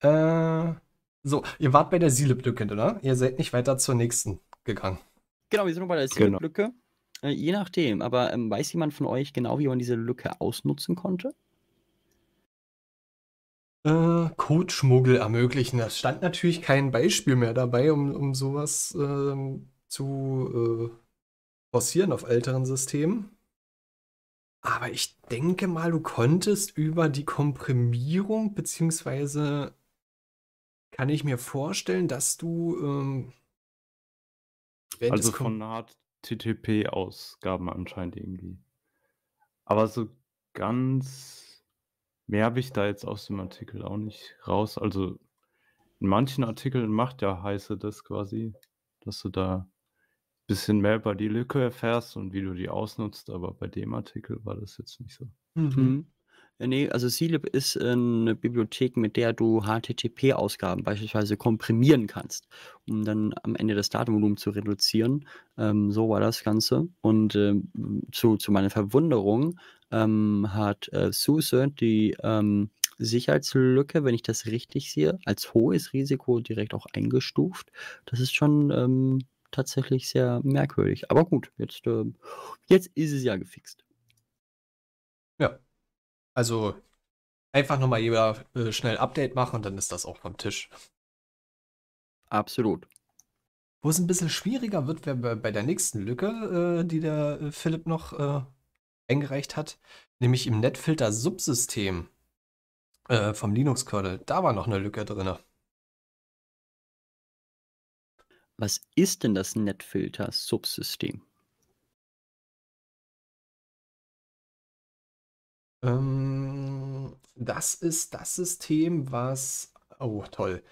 Äh, so, ihr wart bei der Silip-Lücke, oder? Ihr seid nicht weiter zur nächsten gegangen. Genau, wir sind noch bei der Silip-Lücke. Genau. Äh, je nachdem, aber ähm, weiß jemand von euch genau, wie man diese Lücke ausnutzen konnte? äh, Codeschmuggel ermöglichen. Da stand natürlich kein Beispiel mehr dabei, um, um sowas äh, zu äh, forcieren auf älteren Systemen. Aber ich denke mal, du konntest über die Komprimierung, beziehungsweise kann ich mir vorstellen, dass du. Ähm, also von HTTP-Ausgaben anscheinend irgendwie. Aber so ganz Mehr habe ich da jetzt aus dem Artikel auch nicht raus. Also in manchen Artikeln macht ja Heiße das quasi, dass du da ein bisschen mehr über die Lücke erfährst und wie du die ausnutzt, aber bei dem Artikel war das jetzt nicht so. Mhm. mhm. Nee, also CLib ist eine äh, Bibliothek, mit der du HTTP-Ausgaben beispielsweise komprimieren kannst, um dann am Ende das Datenvolumen zu reduzieren. Ähm, so war das Ganze. Und ähm, zu, zu, meiner Verwunderung ähm, hat äh, SUSE die ähm, Sicherheitslücke, wenn ich das richtig sehe, als hohes Risiko direkt auch eingestuft. Das ist schon ähm, tatsächlich sehr merkwürdig. Aber gut, jetzt, äh, jetzt ist es ja gefixt. Ja, also einfach nochmal jeder äh, schnell Update machen und dann ist das auch vom Tisch. Absolut. Wo es ein bisschen schwieriger wird, wenn wir bei der nächsten Lücke, äh, die der äh, Philipp noch äh, eingereicht hat, nämlich im Netfilter-Subsystem vom Linux-Kernel. Da war noch eine Lücke drin. Was ist denn das Netfilter-Subsystem? Ähm, das ist das System, was. Oh, toll.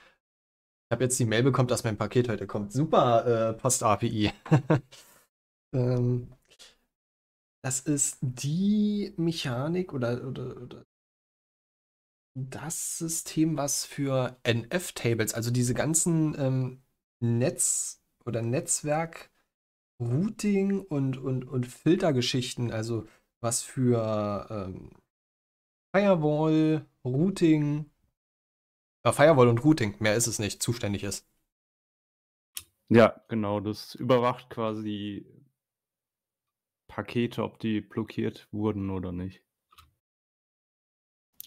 Ich habe jetzt die Mail bekommen, dass mein Paket heute kommt. Super, äh, Post-API. ähm, das ist die Mechanik oder, oder, oder das System, was für NF-Tables, also diese ganzen ähm, Netz- oder Netzwerk- Routing und, und, und Filtergeschichten, also was für ähm, Firewall, Routing, äh, Firewall und Routing, mehr ist es nicht, zuständig ist. Ja, genau, das überwacht quasi Pakete, ob die blockiert wurden oder nicht.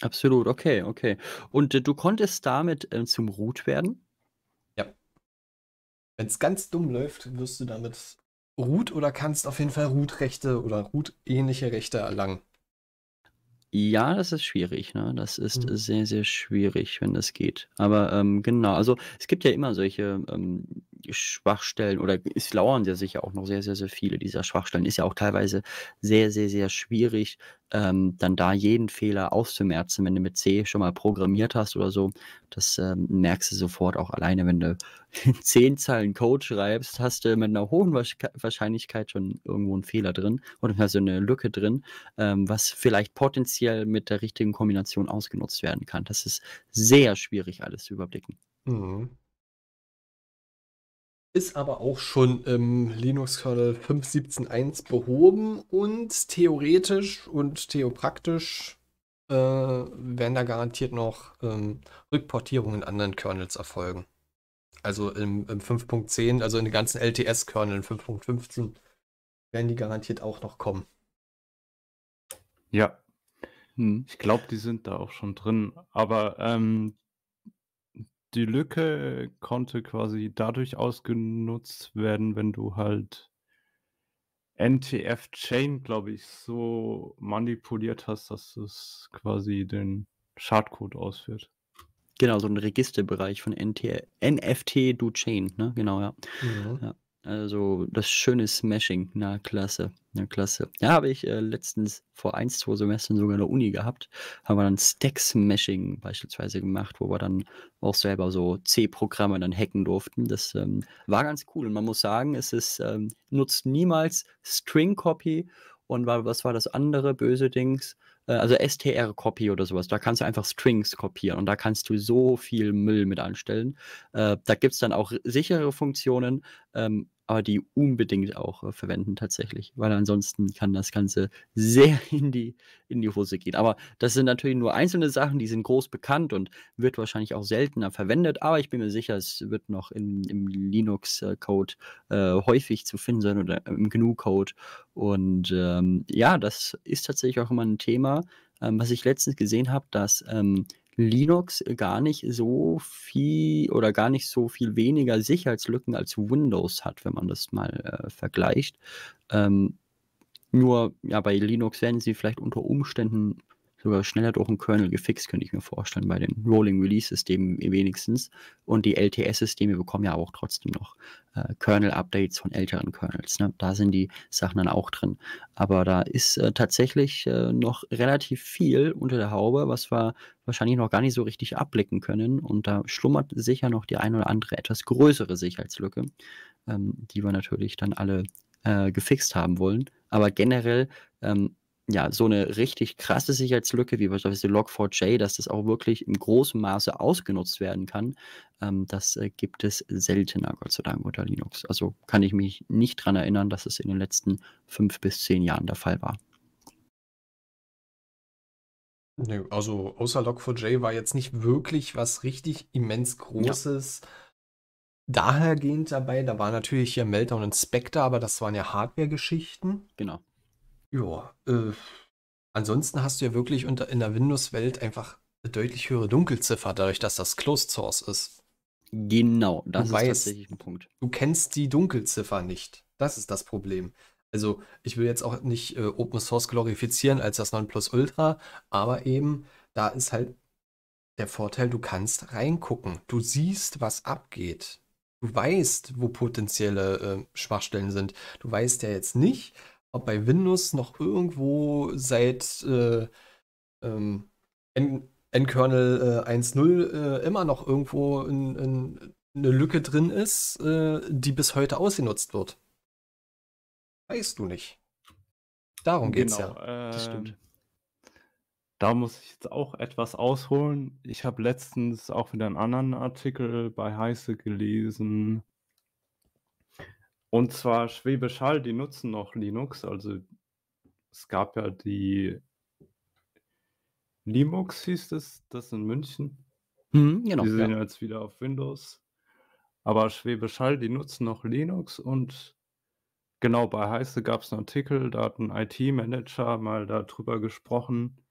Absolut, okay, okay. Und äh, du konntest damit äh, zum Root werden? Ja. Wenn es ganz dumm läuft, wirst du damit Root oder kannst auf jeden Fall Root-Rechte oder Root-ähnliche Rechte erlangen. Ja, das ist schwierig. Ne? Das ist mhm. sehr, sehr schwierig, wenn das geht. Aber ähm, genau, also es gibt ja immer solche ähm, Schwachstellen oder es lauern ja sicher auch noch sehr, sehr, sehr viele dieser Schwachstellen. Ist ja auch teilweise sehr, sehr, sehr schwierig, ähm, dann da jeden Fehler auszumerzen, wenn du mit C schon mal programmiert hast oder so. Das ähm, merkst du sofort auch alleine, wenn du zehn Zeilen Code schreibst, hast du mit einer hohen Wahrscheinlichkeit schon irgendwo einen Fehler drin oder so also eine Lücke drin, ähm, was vielleicht potenziell mit der richtigen Kombination ausgenutzt werden kann. Das ist sehr schwierig, alles zu überblicken. Mhm. Ist aber auch schon im Linux-Kernel 5.17.1 behoben und theoretisch und theopraktisch äh, werden da garantiert noch ähm, Rückportierungen in anderen Kernels erfolgen. Also im, im 5.10, also in den ganzen LTS-Kerneln 5.15 werden die garantiert auch noch kommen. Ja, hm. ich glaube, die sind da auch schon drin. Aber ähm, die Lücke äh, konnte quasi dadurch ausgenutzt werden, wenn du halt NTF-Chain, glaube ich, so manipuliert hast, dass es quasi den Schadcode ausführt. Genau, so ein Registerbereich von NT NFT-Do-Chain, ne? Genau, ja. ja. ja. Also das schöne Smashing. Na klasse, na klasse. Ja, habe ich äh, letztens vor ein, zwei Semestern sogar in der Uni gehabt. Haben wir dann Stack-Smashing beispielsweise gemacht, wo wir dann auch selber so C-Programme dann hacken durften. Das ähm, war ganz cool. Und man muss sagen, es ist, ähm, nutzt niemals String-Copy und war, was war das andere böse Dings? Äh, also STR-Copy oder sowas. Da kannst du einfach Strings kopieren und da kannst du so viel Müll mit anstellen. Äh, da gibt es dann auch sichere Funktionen. Ähm, aber die unbedingt auch äh, verwenden tatsächlich, weil ansonsten kann das Ganze sehr in die, in die Hose gehen. Aber das sind natürlich nur einzelne Sachen, die sind groß bekannt und wird wahrscheinlich auch seltener verwendet, aber ich bin mir sicher, es wird noch in, im Linux-Code äh, häufig zu finden sein oder im GNU-Code. Und ähm, ja, das ist tatsächlich auch immer ein Thema, ähm, was ich letztens gesehen habe, dass ähm, Linux gar nicht so viel oder gar nicht so viel weniger Sicherheitslücken als Windows hat, wenn man das mal äh, vergleicht. Ähm, nur ja, bei Linux werden sie vielleicht unter Umständen sogar schneller durch den Kernel gefixt, könnte ich mir vorstellen, bei den Rolling Release Systemen wenigstens. Und die LTS Systeme bekommen ja auch trotzdem noch äh, Kernel Updates von älteren Kernels. Ne? Da sind die Sachen dann auch drin. Aber da ist äh, tatsächlich äh, noch relativ viel unter der Haube, was wir wahrscheinlich noch gar nicht so richtig abblicken können. Und da schlummert sicher noch die ein oder andere etwas größere Sicherheitslücke, ähm, die wir natürlich dann alle äh, gefixt haben wollen. Aber generell ähm, ja, so eine richtig krasse Sicherheitslücke wie beispielsweise Log4j, dass das auch wirklich im großen Maße ausgenutzt werden kann, ähm, das äh, gibt es seltener, Gott sei Dank, unter Linux. Also kann ich mich nicht daran erinnern, dass es in den letzten fünf bis zehn Jahren der Fall war. Nö, ne, also außer Log4j war jetzt nicht wirklich was richtig immens Großes. Ja. Dahergehend dabei, da war natürlich hier Meltdown und Spectre, aber das waren ja Hardware-Geschichten. Genau. Ja, äh, ansonsten hast du ja wirklich unter, in der Windows-Welt einfach eine deutlich höhere Dunkelziffer, dadurch, dass das Closed Source ist. Genau, das du ist weißt, tatsächlich ein Punkt. Du kennst die Dunkelziffer nicht. Das ist das Problem. Also, ich will jetzt auch nicht äh, Open Source glorifizieren als das Nonplusultra, aber eben, da ist halt der Vorteil, du kannst reingucken. Du siehst, was abgeht. Du weißt, wo potenzielle äh, Schwachstellen sind. Du weißt ja jetzt nicht, ob bei Windows noch irgendwo seit äh, ähm, N-Kernel äh, 1.0 äh, immer noch irgendwo in, in eine Lücke drin ist, äh, die bis heute ausgenutzt wird. Weißt du nicht. Darum geht's genau, ja. das ähm, stimmt. Da muss ich jetzt auch etwas ausholen. Ich habe letztens auch wieder einen anderen Artikel bei Heiße gelesen, und zwar Schwäbisch Hall, die nutzen noch Linux. Also es gab ja die Linux, hieß es, das in München. Mhm, genau, die sind ja. jetzt wieder auf Windows. Aber Schwäbisch Hall, die nutzen noch Linux und genau bei Heiße gab es einen Artikel, da hat ein IT-Manager mal darüber gesprochen,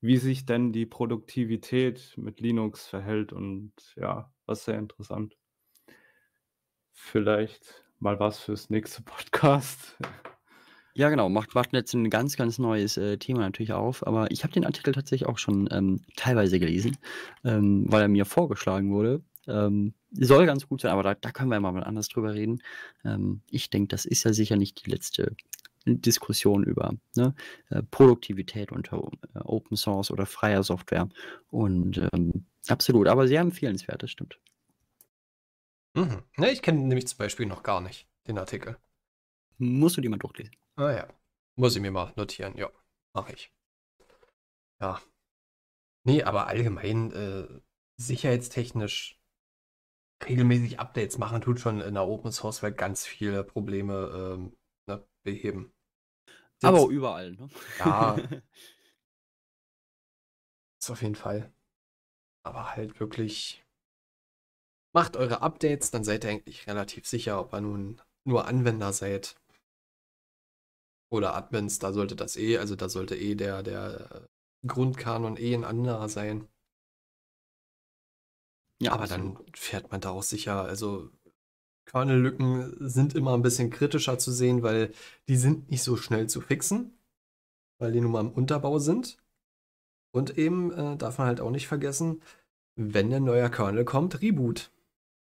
wie sich denn die Produktivität mit Linux verhält und ja, was sehr interessant. Vielleicht mal was fürs nächste Podcast. Ja, genau. Macht, macht jetzt ein ganz, ganz neues äh, Thema natürlich auf. Aber ich habe den Artikel tatsächlich auch schon ähm, teilweise gelesen, ähm, weil er mir vorgeschlagen wurde. Ähm, soll ganz gut sein, aber da, da können wir mal, anders drüber reden. Ähm, ich denke, das ist ja sicher nicht die letzte Diskussion über ne, äh, Produktivität unter äh, Open Source oder freier Software. Und ähm, absolut, aber sehr empfehlenswert, das stimmt. Mhm. Ne, ich kenne nämlich zum Beispiel noch gar nicht den Artikel. Musst du dir mal durchlesen. Ah ja. Muss ich mir mal notieren, ja. Mache ich. Ja. Nee, aber allgemein äh, sicherheitstechnisch regelmäßig Updates machen tut schon in der Open Source Welt ganz viele Probleme ähm, ne, beheben. Jetzt, aber überall, ne? Ja. ist auf jeden Fall. Aber halt wirklich macht eure Updates, dann seid ihr eigentlich relativ sicher, ob ihr nun nur Anwender seid oder Admins, da sollte das eh, also da sollte eh der, der Grundkanon eh ein anderer sein. Ja, aber dann fährt man da auch sicher. Also Kernellücken sind immer ein bisschen kritischer zu sehen, weil die sind nicht so schnell zu fixen, weil die nun mal im Unterbau sind. Und eben äh, darf man halt auch nicht vergessen, wenn ein neuer Kernel kommt, Reboot.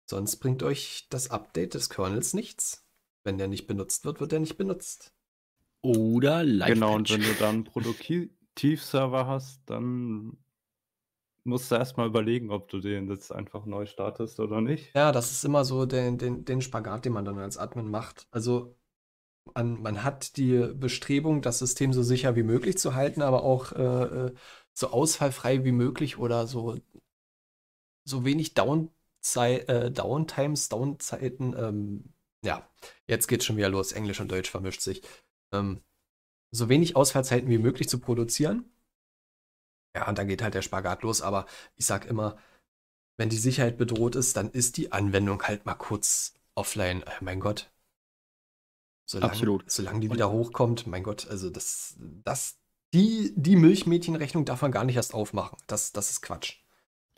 Sonst bringt euch das Update des Kernels nichts. Wenn der nicht benutzt wird, wird er nicht benutzt. Oder live. Genau, und wenn du dann einen Produktivserver hast, dann musst du erstmal überlegen, ob du den jetzt einfach neu startest oder nicht. Ja, das ist immer so den, den, den Spagat, den man dann als Admin macht. Also man, man hat die Bestrebung, das System so sicher wie möglich zu halten, aber auch äh, äh so ausfallfrei wie möglich oder so, so wenig Down äh, Downtimes, Downzeiten. Ähm, ja, jetzt geht's schon wieder los. Englisch und Deutsch vermischt sich. Ähm, so wenig Ausfallzeiten wie möglich zu produzieren. Ja, und dann geht halt der Spagat los. Aber ich sag immer, wenn die Sicherheit bedroht ist, dann ist die Anwendung halt mal kurz offline. Oh mein Gott. Solange, Absolut. Solange die wieder hochkommt, mein Gott, also das, das, die, die Milchmädchenrechnung darf man gar nicht erst aufmachen. Das, das ist Quatsch.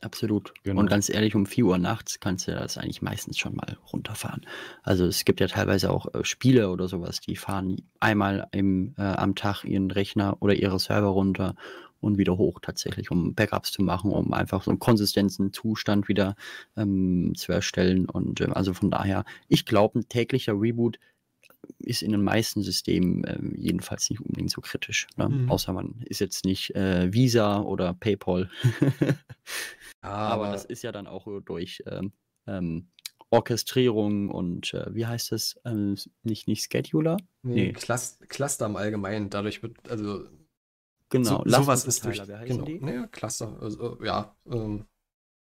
Absolut. Genau. Und ganz ehrlich, um 4 Uhr nachts kannst du das eigentlich meistens schon mal runterfahren. Also es gibt ja teilweise auch äh, Spiele oder sowas, die fahren einmal im, äh, am Tag ihren Rechner oder ihre Server runter und wieder hoch tatsächlich, um Backups zu machen, um einfach so einen konsistenten Zustand wieder ähm, zu erstellen. Und äh, also von daher, ich glaube, ein täglicher Reboot ist in den meisten Systemen äh, jedenfalls nicht unbedingt so kritisch. Ne? Mhm. Außer man ist jetzt nicht äh, Visa oder PayPal. ja, aber, das ist ja dann auch durch ähm, ähm, Orchestrierung und äh, wie heißt das? Ähm, nicht, nicht Scheduler? Nee, nee. Clus Cluster im Allgemeinen. Dadurch wird, also. Genau, so, sowas ist durch. Genau. Naja, ne, Cluster, also, ja. Ähm,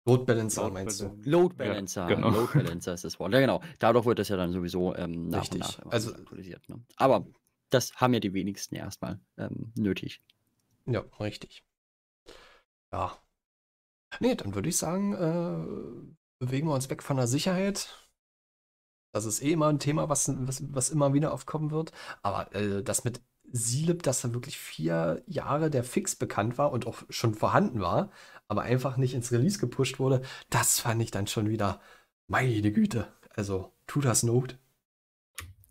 Load Balancer Load meinst du? Load Balancer, ja, genau. Load Balancer ist das Wort. Ja, genau. Dadurch wird das ja dann sowieso ähm, nach Richtig. und nach also, aktualisiert. Ne? Aber das haben ja die wenigsten erstmal ähm, nötig. Ja, richtig. Ja. Nee, dann würde ich sagen, äh, bewegen wir uns weg von der Sicherheit. Das ist eh immer ein Thema, was, was, was immer wieder aufkommen wird. Aber äh, das mit Silip, dass da wirklich vier Jahre der Fix bekannt war und auch schon vorhanden war, aber einfach nicht ins Release gepusht wurde, das fand ich dann schon wieder, meine Güte. Also, tut das Not.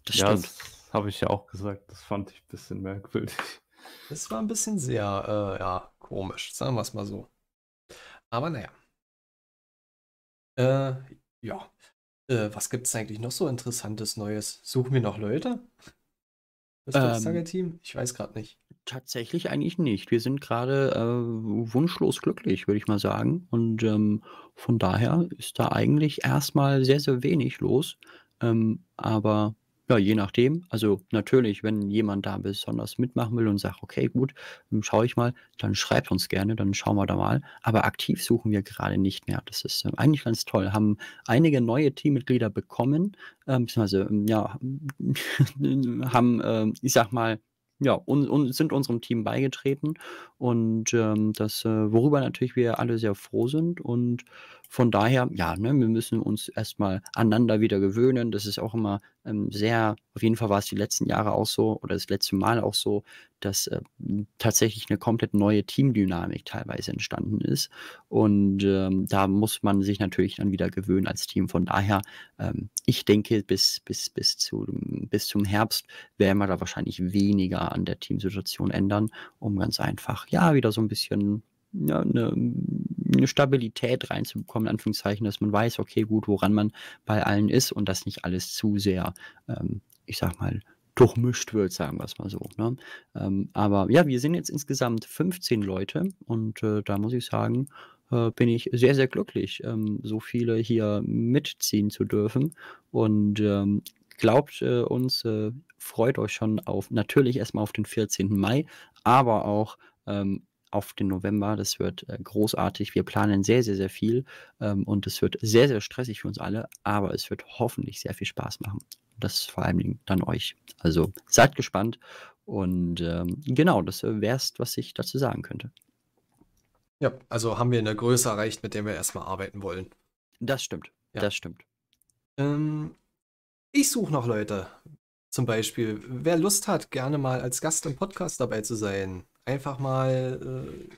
Das ja, stimmt. Das habe ich ja auch gesagt. Das fand ich ein bisschen merkwürdig. Das war ein bisschen sehr, äh, ja, komisch, sagen wir es mal so. Aber naja. Äh, ja. Äh, was gibt es eigentlich noch so interessantes Neues? Suchen wir noch Leute? Das Durchsageteam? Ähm, ich weiß gerade nicht. Tatsächlich eigentlich nicht. Wir sind gerade äh, wunschlos glücklich, würde ich mal sagen. Und ähm, von daher ist da eigentlich erstmal sehr, sehr wenig los. Ähm, aber ja, je nachdem. Also natürlich, wenn jemand da besonders mitmachen will und sagt, okay, gut, ähm, schaue ich mal, dann schreibt uns gerne, dann schauen wir da mal. Aber aktiv suchen wir gerade nicht mehr. Das ist ähm, eigentlich ganz toll. Haben einige neue Teammitglieder bekommen, ähm, beziehungsweise, ähm, ja, haben, äh, ich sag mal, ja, un, un, sind unserem Team beigetreten und ähm, das, äh, worüber natürlich wir alle sehr froh sind und von daher, ja, ne, wir müssen uns erstmal aneinander wieder gewöhnen. Das ist auch immer ähm, sehr, auf jeden Fall war es die letzten Jahre auch so oder das letzte Mal auch so, dass äh, tatsächlich eine komplett neue Teamdynamik teilweise entstanden ist. Und ähm, da muss man sich natürlich dann wieder gewöhnen als Team. Von daher, ähm, ich denke, bis, bis, bis, zu, bis zum Herbst werden wir da wahrscheinlich weniger an der Teamsituation ändern, um ganz einfach, ja, wieder so ein bisschen ja, eine eine Stabilität reinzubekommen, in Anführungszeichen, dass man weiß, okay, gut, woran man bei allen ist und dass nicht alles zu sehr, ähm, ich sag mal, durchmischt wird, sagen wir es mal so. Ne? Ähm, aber ja, wir sind jetzt insgesamt 15 Leute und äh, da muss ich sagen, äh, bin ich sehr, sehr glücklich, ähm, so viele hier mitziehen zu dürfen. Und ähm, glaubt äh, uns, äh, freut euch schon auf natürlich erstmal auf den 14. Mai, aber auch ähm, auf den November. Das wird äh, großartig. Wir planen sehr, sehr, sehr viel ähm, und es wird sehr, sehr stressig für uns alle, aber es wird hoffentlich sehr viel Spaß machen. Das vor allen Dingen dann euch. Also seid gespannt und ähm, genau, das wäre es, was ich dazu sagen könnte. Ja, also haben wir eine Größe erreicht, mit der wir erstmal arbeiten wollen. Das stimmt. Ja. Das stimmt. Ähm, ich suche noch Leute. Zum Beispiel, wer Lust hat, gerne mal als Gast im Podcast dabei zu sein einfach mal äh,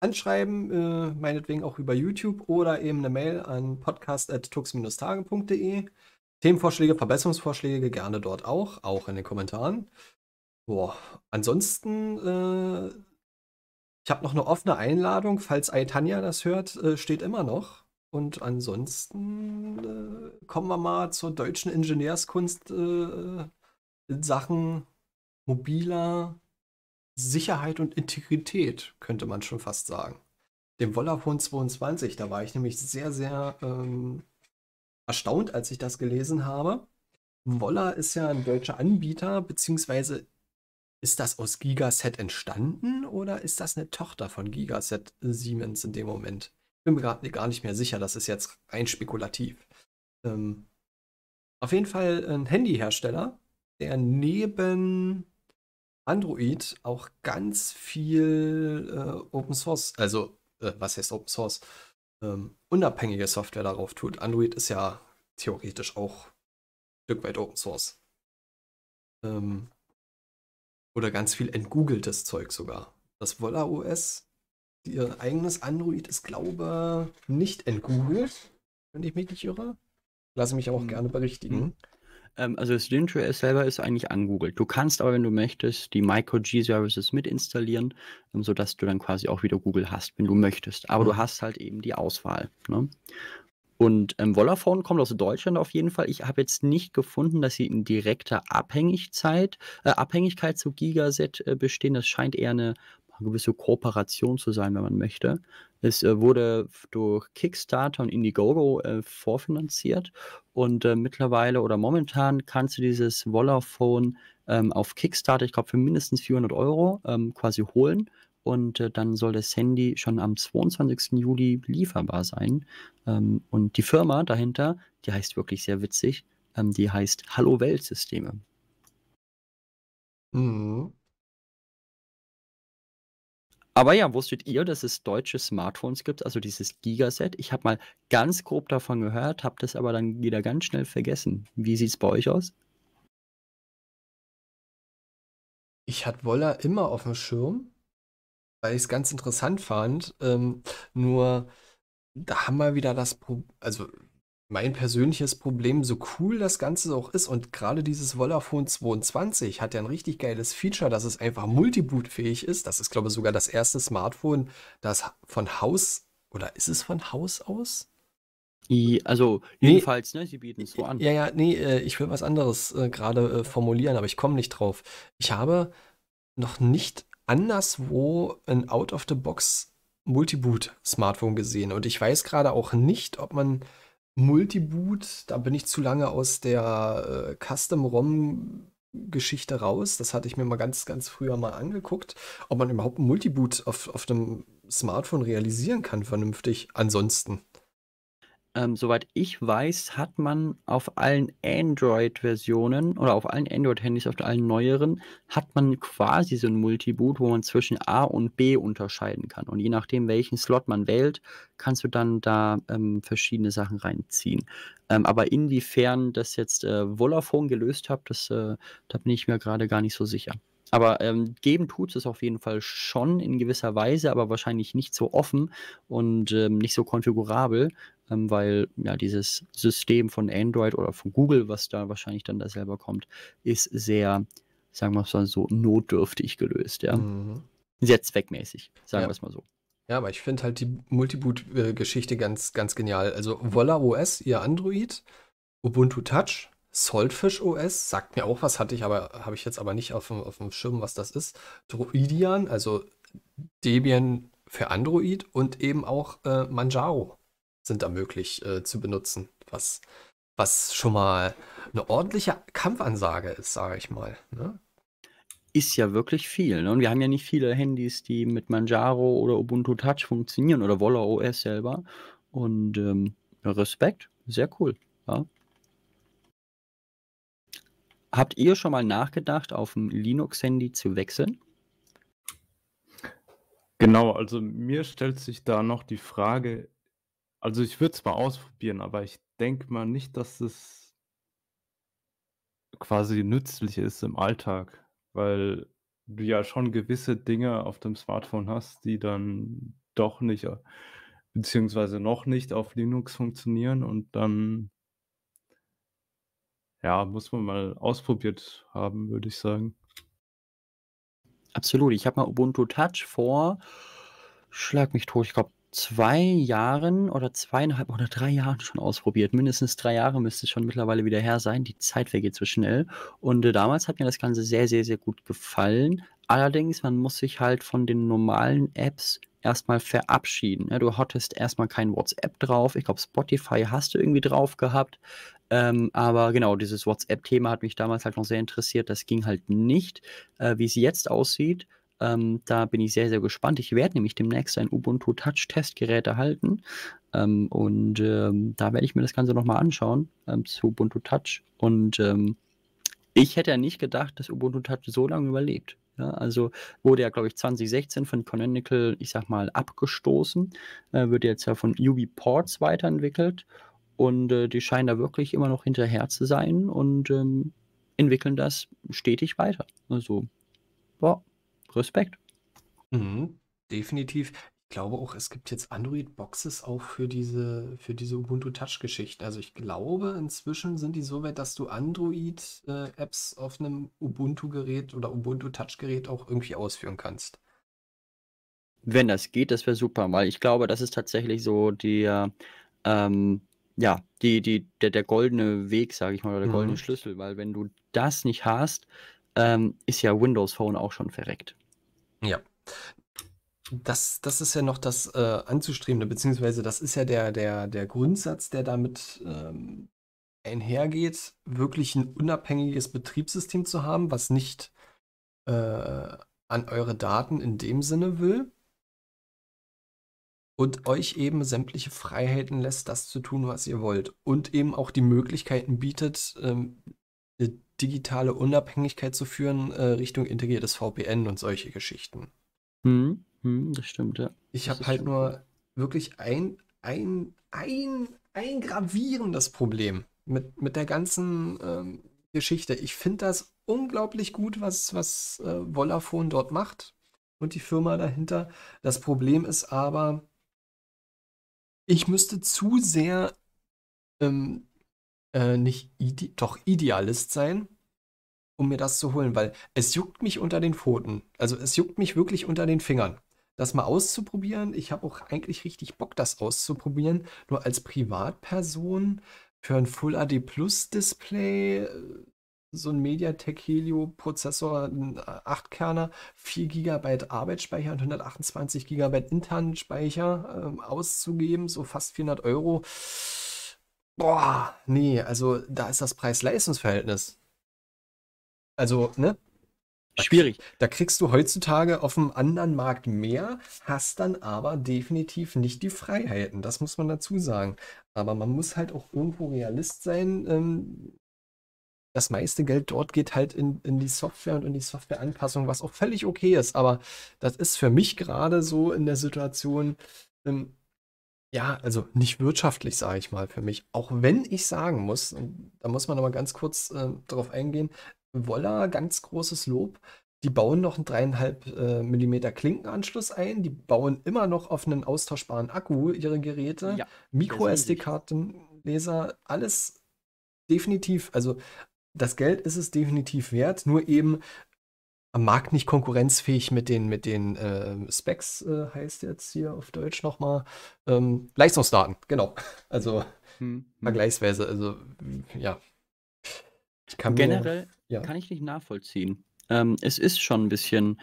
anschreiben, äh, meinetwegen auch über YouTube oder eben eine Mail an podcast.tux-tage.de. Themenvorschläge, Verbesserungsvorschläge gerne dort auch, auch in den Kommentaren. Boah, ansonsten, äh, ich habe noch eine offene Einladung, falls Aitania das hört, äh, steht immer noch. Und ansonsten äh, kommen wir mal zur deutschen Ingenieurskunst äh, in Sachen mobiler Sicherheit und Integrität, könnte man schon fast sagen. Dem Wollabhund 22, da war ich nämlich sehr, sehr ähm, erstaunt, als ich das gelesen habe. Woller ist ja ein deutscher Anbieter, beziehungsweise ist das aus Gigaset entstanden oder ist das eine Tochter von Gigaset Siemens in dem Moment? Bin mir gar nicht mehr sicher, das ist jetzt rein spekulativ. Ähm, auf jeden Fall ein Handyhersteller, der neben Android auch ganz viel äh, Open Source, also äh, was heißt Open Source, ähm, unabhängige Software darauf tut. Android ist ja theoretisch auch ein Stück weit Open Source. Ähm, oder ganz viel entgoogeltes Zeug sogar. Das Volla OS, ihr eigenes Android, ist glaube ich, nicht entgoogelt, wenn ich mich nicht irre. Lasse mich aber auch mhm. gerne berichtigen. Hm. Ähm, also das StreamJS selber ist eigentlich an Google. Du kannst aber, wenn du möchtest, die MicroG-Services mit installieren, ähm, sodass du dann quasi auch wieder Google hast, wenn du möchtest. Aber mhm. du hast halt eben die Auswahl. Ne? Und ähm, Vodafone kommt aus Deutschland auf jeden Fall. Ich habe jetzt nicht gefunden, dass sie in direkter Abhängigkeit, äh, Abhängigkeit zu Gigaset äh, bestehen. Das scheint eher eine eine gewisse Kooperation zu sein, wenn man möchte. Es äh, wurde durch Kickstarter und Indiegogo äh, vorfinanziert und äh, mittlerweile oder momentan kannst du dieses Wollerphone ähm, auf Kickstarter, ich glaube, für mindestens 400 Euro ähm, quasi holen und äh, dann soll das Handy schon am 22. Juli lieferbar sein. Ähm, und die Firma dahinter, die heißt wirklich sehr witzig, ähm, die heißt Hallo Welt Systeme. Mhm. Aber ja, wusstet ihr, dass es deutsche Smartphones gibt, also dieses Gigaset? Ich habe mal ganz grob davon gehört, habe das aber dann wieder ganz schnell vergessen. Wie sieht es bei euch aus? Ich hatte Wolla immer auf dem Schirm, weil ich es ganz interessant fand. Ähm, nur da haben wir wieder das Problem, also mein persönliches Problem, so cool das Ganze auch ist und gerade dieses Vodafone 22 hat ja ein richtig geiles Feature, dass es einfach multibootfähig ist. Das ist, glaube ich, sogar das erste Smartphone, das von Haus, oder ist es von Haus aus? Also jedenfalls, nee, ne, sie bieten es so an. Ja, ja, nee, äh, ich will was anderes äh, gerade äh, formulieren, aber ich komme nicht drauf. Ich habe noch nicht anderswo ein Out-of-the-Box Multiboot-Smartphone gesehen und ich weiß gerade auch nicht, ob man Multiboot, da bin ich zu lange aus der äh, Custom-ROM Geschichte raus. Das hatte ich mir mal ganz, ganz früher mal angeguckt, ob man überhaupt Multiboot auf, auf einem Smartphone realisieren kann, vernünftig. Ansonsten. Ähm, soweit ich weiß, hat man auf allen Android-Versionen oder auf allen Android-Handys, auf allen neueren, hat man quasi so ein Multiboot, wo man zwischen A und B unterscheiden kann. Und je nachdem, welchen Slot man wählt, kannst du dann da ähm, verschiedene Sachen reinziehen. Ähm, aber inwiefern das jetzt äh, Vodafone gelöst hat, das, äh, da bin ich mir gerade gar nicht so sicher. Aber ähm, geben tut es auf jeden Fall schon in gewisser Weise, aber wahrscheinlich nicht so offen und ähm, nicht so konfigurabel, ähm, weil ja dieses System von Android oder von Google, was da wahrscheinlich dann da selber kommt, ist sehr, sagen wir mal so, notdürftig gelöst, ja. Mhm. Sehr zweckmäßig, sagen ja. wir es mal so. Ja, aber ich finde halt die Multiboot-Geschichte ganz, ganz genial. Also Voila OS, ihr Android, Ubuntu Touch, Saltfish OS, sagt mir auch was, hatte ich aber, habe ich jetzt aber nicht auf dem, auf dem Schirm, was das ist. Droidian, also Debian für Android und eben auch äh, Manjaro sind da möglich äh, zu benutzen, was, was schon mal eine ordentliche Kampfansage ist, sage ich mal. Ne? Ist ja wirklich viel. Ne? Und wir haben ja nicht viele Handys, die mit Manjaro oder Ubuntu Touch funktionieren oder Wolla OS selber. Und ähm, Respekt, sehr cool. Ja? Habt ihr schon mal nachgedacht, auf ein Linux-Handy zu wechseln? Genau, also mir stellt sich da noch die Frage, also ich würde es mal ausprobieren, aber ich denke mal nicht, dass es quasi nützlich ist im Alltag, weil du ja schon gewisse Dinge auf dem Smartphone hast, die dann doch nicht, äh, beziehungsweise noch nicht auf Linux funktionieren und dann, ja, muss man mal ausprobiert haben, würde ich sagen. Absolut. Ich habe mal Ubuntu Touch vor, schlag mich tot, ich glaube zwei Jahren oder zweieinhalb oder drei Jahren schon ausprobiert. Mindestens drei Jahre müsste es schon mittlerweile wieder her sein. Die Zeit vergeht so schnell. Und äh, damals hat mir das Ganze sehr, sehr, sehr gut gefallen. Allerdings, man muss sich halt von den normalen Apps erstmal verabschieden. Ja, ne? du hattest erstmal kein WhatsApp drauf. Ich glaube, Spotify hast du irgendwie drauf gehabt. Ähm, aber genau, dieses WhatsApp-Thema hat mich damals halt noch sehr interessiert. Das ging halt nicht. Äh, wie es jetzt aussieht, ähm, da bin ich sehr, sehr gespannt. Ich werde nämlich demnächst ein Ubuntu Touch Testgerät erhalten. Ähm, und ähm, da werde ich mir das Ganze nochmal anschauen zu ähm, Ubuntu Touch. Und ähm, ich hätte ja nicht gedacht, dass Ubuntu Touch so lange überlebt. Ja, also wurde ja, glaube ich, 2016 von Canonical, ich sag mal, abgestoßen. Äh, wird jetzt ja von UbiPorts weiterentwickelt. Und äh, die scheinen da wirklich immer noch hinterher zu sein und ähm, entwickeln das stetig weiter. Also, boah. Respekt. Mhm, definitiv. Ich glaube auch, es gibt jetzt Android-Boxes auch für diese, für diese Ubuntu touch geschichte Also ich glaube, inzwischen sind die so weit, dass du Android-Apps äh, auf einem Ubuntu-Gerät oder Ubuntu Touch-Gerät auch irgendwie ausführen kannst. Wenn das geht, das wäre super, weil ich glaube, das ist tatsächlich so die, ähm, ja, die, die, der, der goldene Weg, sage ich mal, oder der goldene mhm. Schlüssel, weil wenn du das nicht hast, ähm, ist ja Windows Phone auch schon verreckt. Ja. Das, das ist ja noch das äh, Anzustrebende, beziehungsweise das ist ja der, der, der Grundsatz, der damit ähm, einhergeht, wirklich ein unabhängiges Betriebssystem zu haben, was nicht äh, an eure Daten in dem Sinne will und euch eben sämtliche Freiheiten lässt, das zu tun, was ihr wollt und eben auch die Möglichkeiten bietet, ähm, digitale Unabhängigkeit zu führen, äh, Richtung integriertes VPN und solche Geschichten. Hm, hm das stimmt, ja. Ich habe halt nur wirklich ein, ein, ein, ein gravierendes Problem mit, mit der ganzen ähm, Geschichte. Ich finde das unglaublich gut, was, was äh, Vodafone dort macht und die Firma dahinter. Das Problem ist aber, ich müsste zu sehr ähm, äh, nicht ide doch Idealist sein, um mir das zu holen, weil es juckt mich unter den Pfoten. Also es juckt mich wirklich unter den Fingern. Das mal auszuprobieren, ich habe auch eigentlich richtig Bock, das auszuprobieren. Nur als Privatperson für ein Full AD Plus Display, äh, so ein MediaTek Helio Prozessor, ein 8-Kerner, 4 GB Arbeitsspeicher und 128 GB internen Speicher ähm, auszugeben, so fast 400 Euro. Boah, nee, also da ist das Preis-Leistungs-Verhältnis. Also, ne? Schwierig. Da kriegst du heutzutage auf dem anderen Markt mehr, hast dann aber definitiv nicht die Freiheiten. Das muss man dazu sagen. Aber man muss halt auch irgendwo Realist sein. Ähm, das meiste Geld dort geht halt in, in die Software und in die Softwareanpassung, was auch völlig okay ist. Aber das ist für mich gerade so in der Situation, ähm, ja, also nicht wirtschaftlich, sage ich mal, für mich. Auch wenn ich sagen muss, da muss man nochmal ganz kurz äh, drauf eingehen, voila, ganz großes Lob. Die bauen noch einen 3,5 äh, mm Klinkenanschluss ein. Die bauen immer noch auf einen austauschbaren Akku ihre Geräte. Ja, micro sd kartenleser alles definitiv. Also das Geld ist es definitiv wert. Nur eben, am Markt nicht konkurrenzfähig mit den, mit den äh, Specs, äh, heißt jetzt hier auf Deutsch nochmal. Ähm, Leistungsdaten, genau. Also hm, hm. vergleichsweise, also ja. Kann Generell mir, ja. kann ich nicht nachvollziehen. Ähm, es ist schon ein bisschen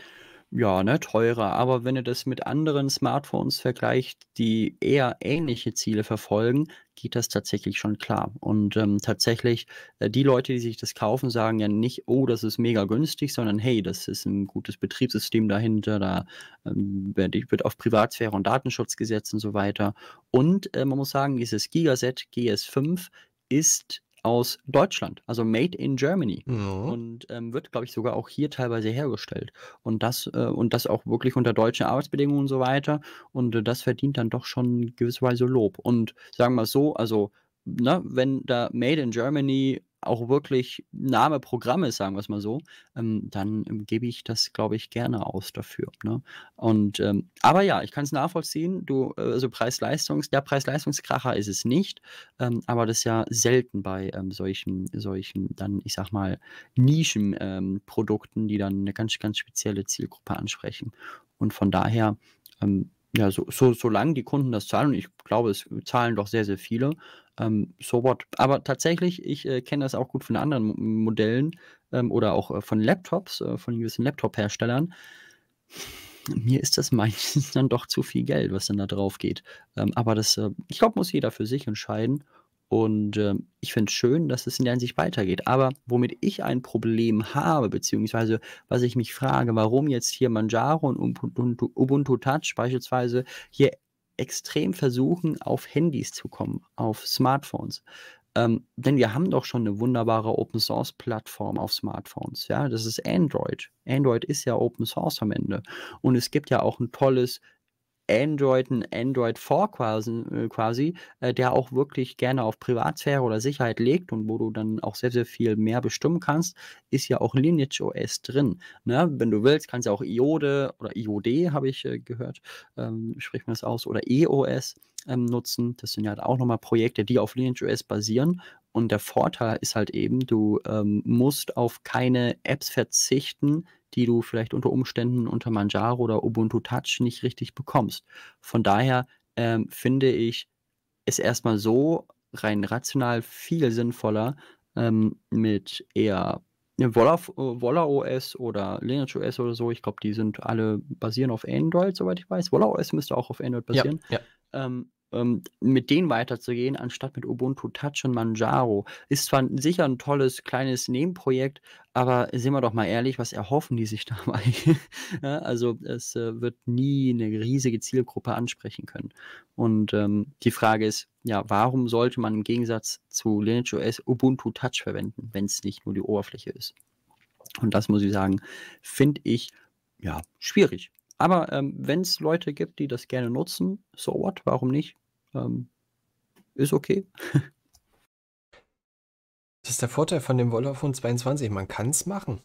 ja, ne, teurer. Aber wenn ihr das mit anderen Smartphones vergleicht, die eher ähnliche Ziele verfolgen, geht das tatsächlich schon klar. Und ähm, tatsächlich, äh, die Leute, die sich das kaufen, sagen ja nicht, oh, das ist mega günstig, sondern hey, das ist ein gutes Betriebssystem dahinter, da ähm, wird auf Privatsphäre und Datenschutz gesetzt und so weiter. Und äh, man muss sagen, dieses Gigaset GS5 ist aus Deutschland, also made in Germany. Mhm. Und ähm, wird, glaube ich, sogar auch hier teilweise hergestellt. Und das, äh, und das auch wirklich unter deutschen Arbeitsbedingungen und so weiter. Und äh, das verdient dann doch schon gewisserweise Lob. Und sagen wir mal so, also, na, ne, wenn da Made in Germany auch wirklich Name Programm ist, sagen wir es mal so, ähm, dann ähm, gebe ich das, glaube ich, gerne aus dafür. Ne? Und ähm, aber ja, ich kann es nachvollziehen. Du, äh, also Preis-Leistungs, ja, Preis-Leistungskracher ist es nicht, ähm, aber das ist ja selten bei ähm, solchen, solchen, dann, ich sag mal, Nischenprodukten, ähm, die dann eine ganz, ganz spezielle Zielgruppe ansprechen. Und von daher, ja, so, so, solange die Kunden das zahlen, und ich glaube, es zahlen doch sehr, sehr viele, ähm, so what. Aber tatsächlich, ich äh, kenne das auch gut von anderen Modellen ähm, oder auch äh, von Laptops, äh, von gewissen Laptop-Herstellern. Mir ist das meistens dann doch zu viel Geld, was dann da drauf geht. Ähm, aber das, äh, ich glaube, muss jeder für sich entscheiden. Und ähm, ich finde es schön, dass es in der Hinsicht weitergeht. Aber womit ich ein Problem habe, beziehungsweise was ich mich frage, warum jetzt hier Manjaro und Ubuntu, Ubuntu Touch beispielsweise hier extrem versuchen, auf Handys zu kommen, auf Smartphones. Ähm, denn wir haben doch schon eine wunderbare Open Source Plattform auf Smartphones. Ja, das ist Android. Android ist ja Open Source am Ende. Und es gibt ja auch ein tolles Android, ein Android 4 quasi, äh, quasi äh, der auch wirklich gerne auf Privatsphäre oder Sicherheit legt und wo du dann auch sehr, sehr viel mehr bestimmen kannst, ist ja auch Lineage OS drin. Ne? Wenn du willst, kannst du auch Iode oder IOD, habe ich äh, gehört, ähm, spricht man das aus, oder EOS ähm, nutzen. Das sind ja halt auch nochmal Projekte, die auf Lineage OS basieren und der Vorteil ist halt eben, du ähm, musst auf keine Apps verzichten, die du vielleicht unter Umständen unter Manjaro oder Ubuntu Touch nicht richtig bekommst. Von daher ähm, finde ich es erstmal so rein rational viel sinnvoller, ähm, mit eher Wolla, ne, OS oder Linux OS oder so. Ich glaube, die sind alle basieren auf Android, soweit ich weiß. Wolla OS müsste auch auf Android basieren. Ja, ja. Ähm, ähm, mit denen weiterzugehen, anstatt mit Ubuntu Touch und Manjaro. Ist zwar sicher ein tolles kleines Nebenprojekt, aber sind wir doch mal ehrlich, was erhoffen die sich dabei? ja, also es äh, wird nie eine riesige Zielgruppe ansprechen können. Und ähm, die Frage ist, ja, warum sollte man im Gegensatz zu Linux OS Ubuntu Touch verwenden, wenn es nicht nur die Oberfläche ist? Und das muss ich sagen, finde ich ja schwierig. Aber ähm, wenn es Leute gibt, die das gerne nutzen, so what, warum nicht? Ähm, ist okay. das ist der Vorteil von dem Vodafone 22, man kann es machen.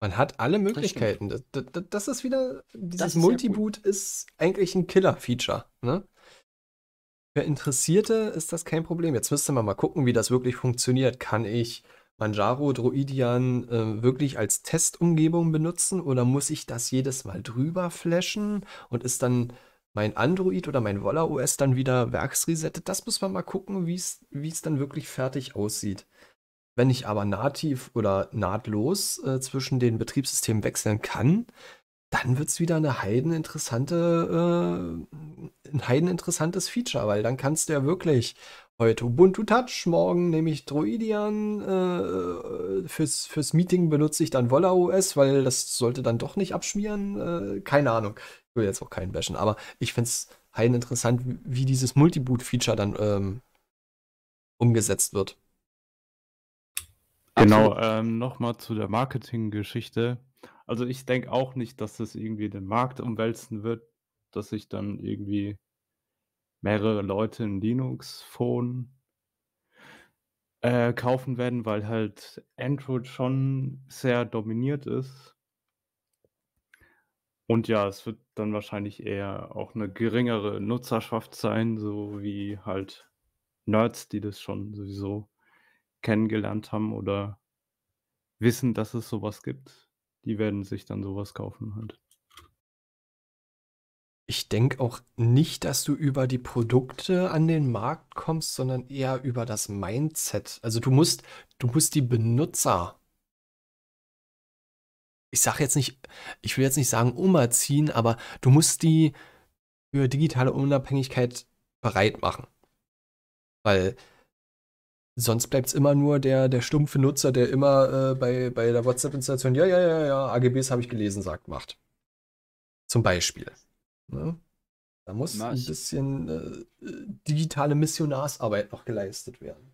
Man hat alle Möglichkeiten. Das, das, das ist wieder, dieses ist Multiboot ist eigentlich ein Killer-Feature. Ne? Für Interessierte ist das kein Problem. Jetzt müsste man mal gucken, wie das wirklich funktioniert. Kann ich Manjaro Droidian äh, wirklich als Testumgebung benutzen oder muss ich das jedes Mal drüber flashen und ist dann mein Android oder mein Wolla OS dann wieder werksresettet? Das muss man mal gucken, wie es dann wirklich fertig aussieht. Wenn ich aber nativ oder nahtlos äh, zwischen den Betriebssystemen wechseln kann, dann wird es wieder eine heideninteressante, äh, ein heideninteressantes Feature, weil dann kannst du ja wirklich heute Ubuntu Touch, morgen nehme ich Droidian, äh, fürs, fürs Meeting benutze ich dann Wolla OS, weil das sollte dann doch nicht abschmieren. Äh, keine Ahnung. Ich will jetzt auch keinen bashen, aber ich finde es halt interessant, wie dieses Multiboot-Feature dann ähm, umgesetzt wird. Genau, ähm, nochmal zu der Marketing-Geschichte. Also ich denke auch nicht, dass das irgendwie den Markt umwälzen wird, dass ich dann irgendwie mehrere Leute ein Linux-Phone äh, kaufen werden, weil halt Android schon sehr dominiert ist. Und ja, es wird dann wahrscheinlich eher auch eine geringere Nutzerschaft sein, so wie halt Nerds, die das schon sowieso kennengelernt haben oder wissen, dass es sowas gibt. Die werden sich dann sowas kaufen halt. Ich denke auch nicht, dass du über die Produkte an den Markt kommst, sondern eher über das Mindset. Also du musst, du musst die Benutzer, ich sage jetzt nicht, ich will jetzt nicht sagen umerziehen, aber du musst die für digitale Unabhängigkeit bereit machen. Weil sonst bleibt es immer nur der, der stumpfe Nutzer, der immer äh, bei, bei der WhatsApp-Installation, ja, ja, ja, ja, AGBs habe ich gelesen, sagt, macht. Zum Beispiel. Ne? Da muss Na, ein bisschen äh, digitale Missionarsarbeit noch geleistet werden.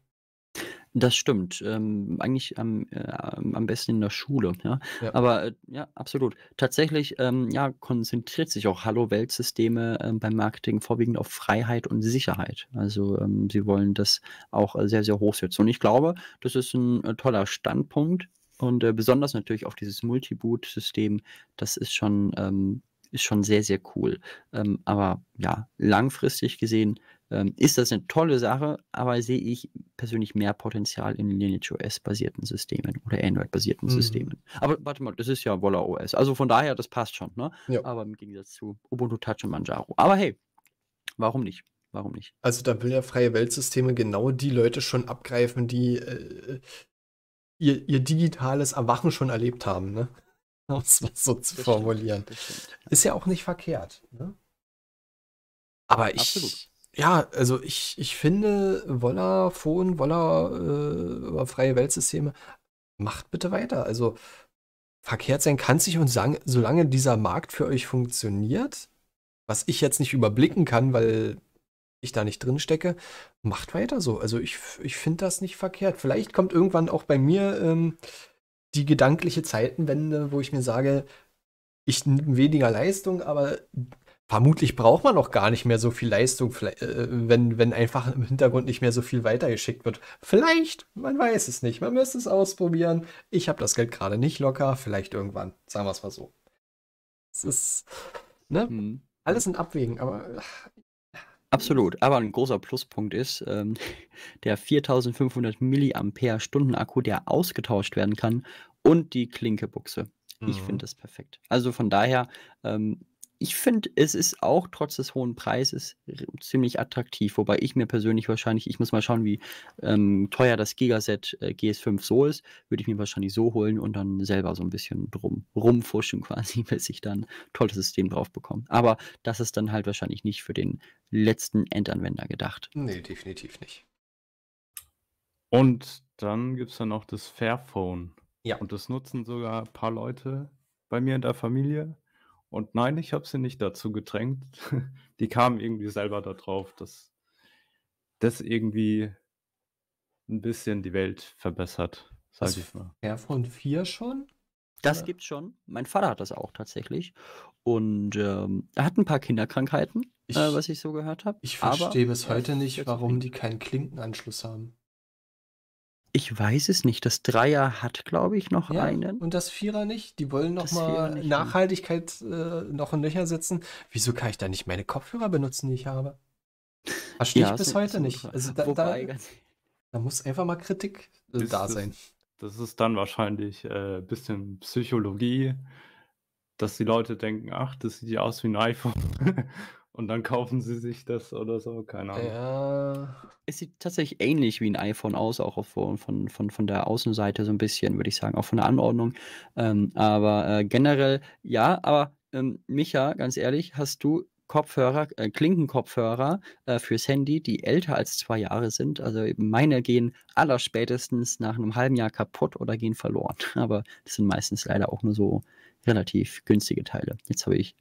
Das stimmt. Ähm, eigentlich am, äh, am besten in der Schule. Ja? ja. Aber äh, ja, absolut. Tatsächlich ähm, ja, konzentriert sich auch Hallo Welt-Systeme ähm, beim Marketing vorwiegend auf Freiheit und Sicherheit. Also ähm, sie wollen das auch äh, sehr, sehr hoch setzen. Und ich glaube, das ist ein äh, toller Standpunkt. Und äh, besonders natürlich auf dieses Multiboot-System, das ist schon ähm, ist schon sehr, sehr cool. Ähm, aber ja, langfristig gesehen ähm, ist das eine tolle Sache, aber sehe ich persönlich mehr Potenzial in Lineage OS-basierten Systemen oder Android-basierten mhm. Systemen. Aber warte mal, das ist ja Wolla OS. Also von daher, das passt schon, ne? Ja. Aber im Gegensatz zu Ubuntu Touch und Manjaro. Aber hey, warum nicht? Warum nicht? Also da will ja freie Weltsysteme genau die Leute schon abgreifen, die äh, ihr, ihr digitales Erwachen schon erlebt haben, ne? um es mal so zu das formulieren. Stimmt, stimmt, Ist ja auch nicht verkehrt. Ne? Aber ich, Absolut. ja, also ich, ich finde, Woller, Phone, Woller, äh, freie Weltsysteme, macht bitte weiter. Also verkehrt sein kann sich und sagen, solange dieser Markt für euch funktioniert, was ich jetzt nicht überblicken kann, weil ich da nicht drin stecke, macht weiter so. Also ich, ich finde das nicht verkehrt. Vielleicht kommt irgendwann auch bei mir ähm, die gedankliche Zeitenwende, wo ich mir sage, ich nehme weniger Leistung, aber vermutlich braucht man auch gar nicht mehr so viel Leistung, äh, wenn, wenn einfach im Hintergrund nicht mehr so viel weitergeschickt wird. Vielleicht, man weiß es nicht, man müsste es ausprobieren. Ich habe das Geld gerade nicht locker, vielleicht irgendwann, sagen wir es mal so. Es ist ne? Hm. alles in Abwägen, aber Absolut, aber ein großer Pluspunkt ist ähm, der 4500 mAh-Stunden Akku, der ausgetauscht werden kann und die Klinkebuchse. Mhm. Ich finde das perfekt. Also von daher, ähm, ich finde, es ist auch trotz des hohen Preises ziemlich attraktiv, wobei ich mir persönlich wahrscheinlich, ich muss mal schauen, wie ähm, teuer das Gigaset äh, GS5 so ist, würde ich mir wahrscheinlich so holen und dann selber so ein bisschen drum rumfuschen quasi, bis ich dann ein tolles System drauf bekomme. Aber das ist dann halt wahrscheinlich nicht für den letzten Endanwender gedacht. Nee, definitiv nicht. Und dann gibt es dann noch das Fairphone. Ja. Und das nutzen sogar ein paar Leute bei mir in der Familie. Und nein, ich habe sie nicht dazu gedrängt. Die kamen irgendwie selber darauf, dass das irgendwie ein bisschen die Welt verbessert, sage ich mal. Fairphone 4 schon? Das ja. gibt's schon. Mein Vater hat das auch tatsächlich. Und ähm, er hat ein paar Kinderkrankheiten, äh, ich, äh, was ich so gehört habe. Ich verstehe bis heute nicht, warum die keinen Klinkenanschluss haben. Ich weiß es nicht. Das Dreier hat, glaube ich, noch ja, einen. Und das Vierer nicht. Die wollen noch das mal Nachhaltigkeit äh, noch in Löcher setzen. Wieso kann ich da nicht meine Kopfhörer benutzen, die ich habe? Verstehe ja, ich bis so, heute so nicht. Also da, Wobei, da, da, muss einfach mal Kritik äh, da sein. Ist, das ist dann wahrscheinlich ein äh, bisschen Psychologie, dass die Leute denken, ach, das sieht ja aus wie ein iPhone. Und dann kaufen sie sich das oder so, keine Ahnung. Ja. Es sieht tatsächlich ähnlich wie ein iPhone aus, auch von, von, von, von der Außenseite so ein bisschen, würde ich sagen, auch von der Anordnung. Ähm, aber äh, generell, ja, aber ähm, Micha, ganz ehrlich, hast du Kopfhörer, äh, Klinkenkopfhörer äh, fürs Handy, die älter als zwei Jahre sind. Also meine gehen allerspätestens nach einem halben Jahr kaputt oder gehen verloren. Aber das sind meistens leider auch nur so relativ günstige Teile. Jetzt habe ich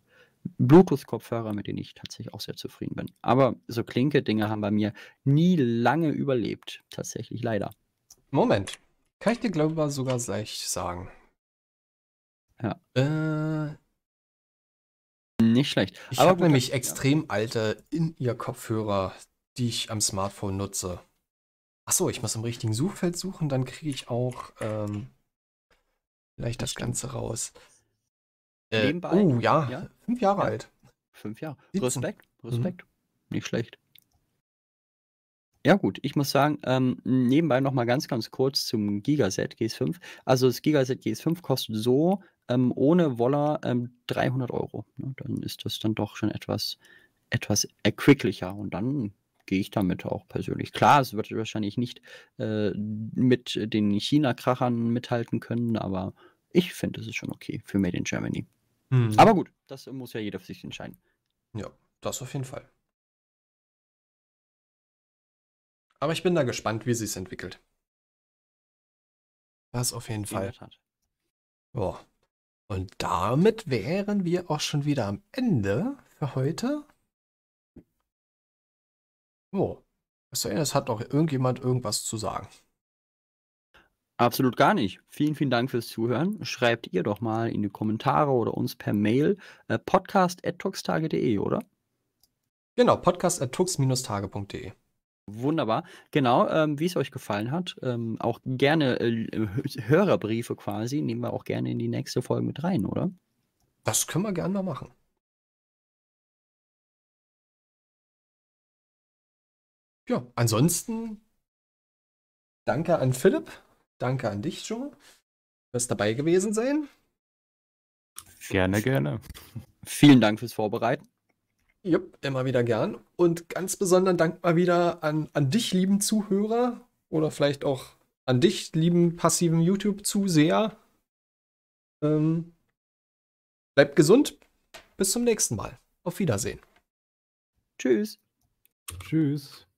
Bluetooth-Kopfhörer, mit denen ich tatsächlich auch sehr zufrieden bin. Aber so klinke dinge haben bei mir nie lange überlebt. Tatsächlich, leider. Moment. Kann ich dir, glaube ich, sogar gleich sagen. Ja. Äh, nicht schlecht. Ich habe nämlich extrem alte In-Ear-Kopfhörer, die ich am Smartphone nutze. Achso, ich muss im richtigen Suchfeld suchen, dann kriege ich auch ähm, vielleicht das, das Ganze raus. Äh, oh ja, ja, fünf Jahre ja. alt. Fünf Jahre. Respekt, Respekt. Mhm. Nicht schlecht. Ja gut, ich muss sagen, ähm, nebenbei nochmal ganz, ganz kurz zum Gigaset GS5. Also das Gigaset GS5 kostet so ähm, ohne Woller ähm, 300 Euro. Ne? Dann ist das dann doch schon etwas, etwas erquicklicher und dann gehe ich damit auch persönlich. Klar, es wird wahrscheinlich nicht äh, mit den China-Krachern mithalten können, aber ich finde, es ist schon okay für Made in Germany. Mhm. Aber gut, das muss ja jeder für sich entscheiden. Ja, das auf jeden Fall. Aber ich bin da gespannt, wie sie es entwickelt. Das auf jeden Fall. Boah. Und damit wären wir auch schon wieder am Ende für heute. Oh, es hat doch irgendjemand irgendwas zu sagen. Absolut gar nicht. Vielen, vielen Dank fürs Zuhören. Schreibt ihr doch mal in die Kommentare oder uns per Mail äh, podcast.tuxtage.de, oder? Genau, podcast.tux-tage.de. Wunderbar. Genau, ähm, wie es euch gefallen hat. Ähm, auch gerne äh, Hörerbriefe quasi nehmen wir auch gerne in die nächste Folge mit rein, oder? Das können wir gerne mal machen. Ja, ansonsten danke an Philipp, danke an dich, Joe. fürs dabei gewesen sein. Gerne, gerne. Vielen Dank fürs Vorbereiten. Jupp, immer wieder gern. Und ganz besonderen Dank mal wieder an, an dich, lieben Zuhörer, oder vielleicht auch an dich, lieben passiven YouTube-Zuseher. Ähm, bleibt gesund. Bis zum nächsten Mal. Auf Wiedersehen. Tschüss. Tschüss.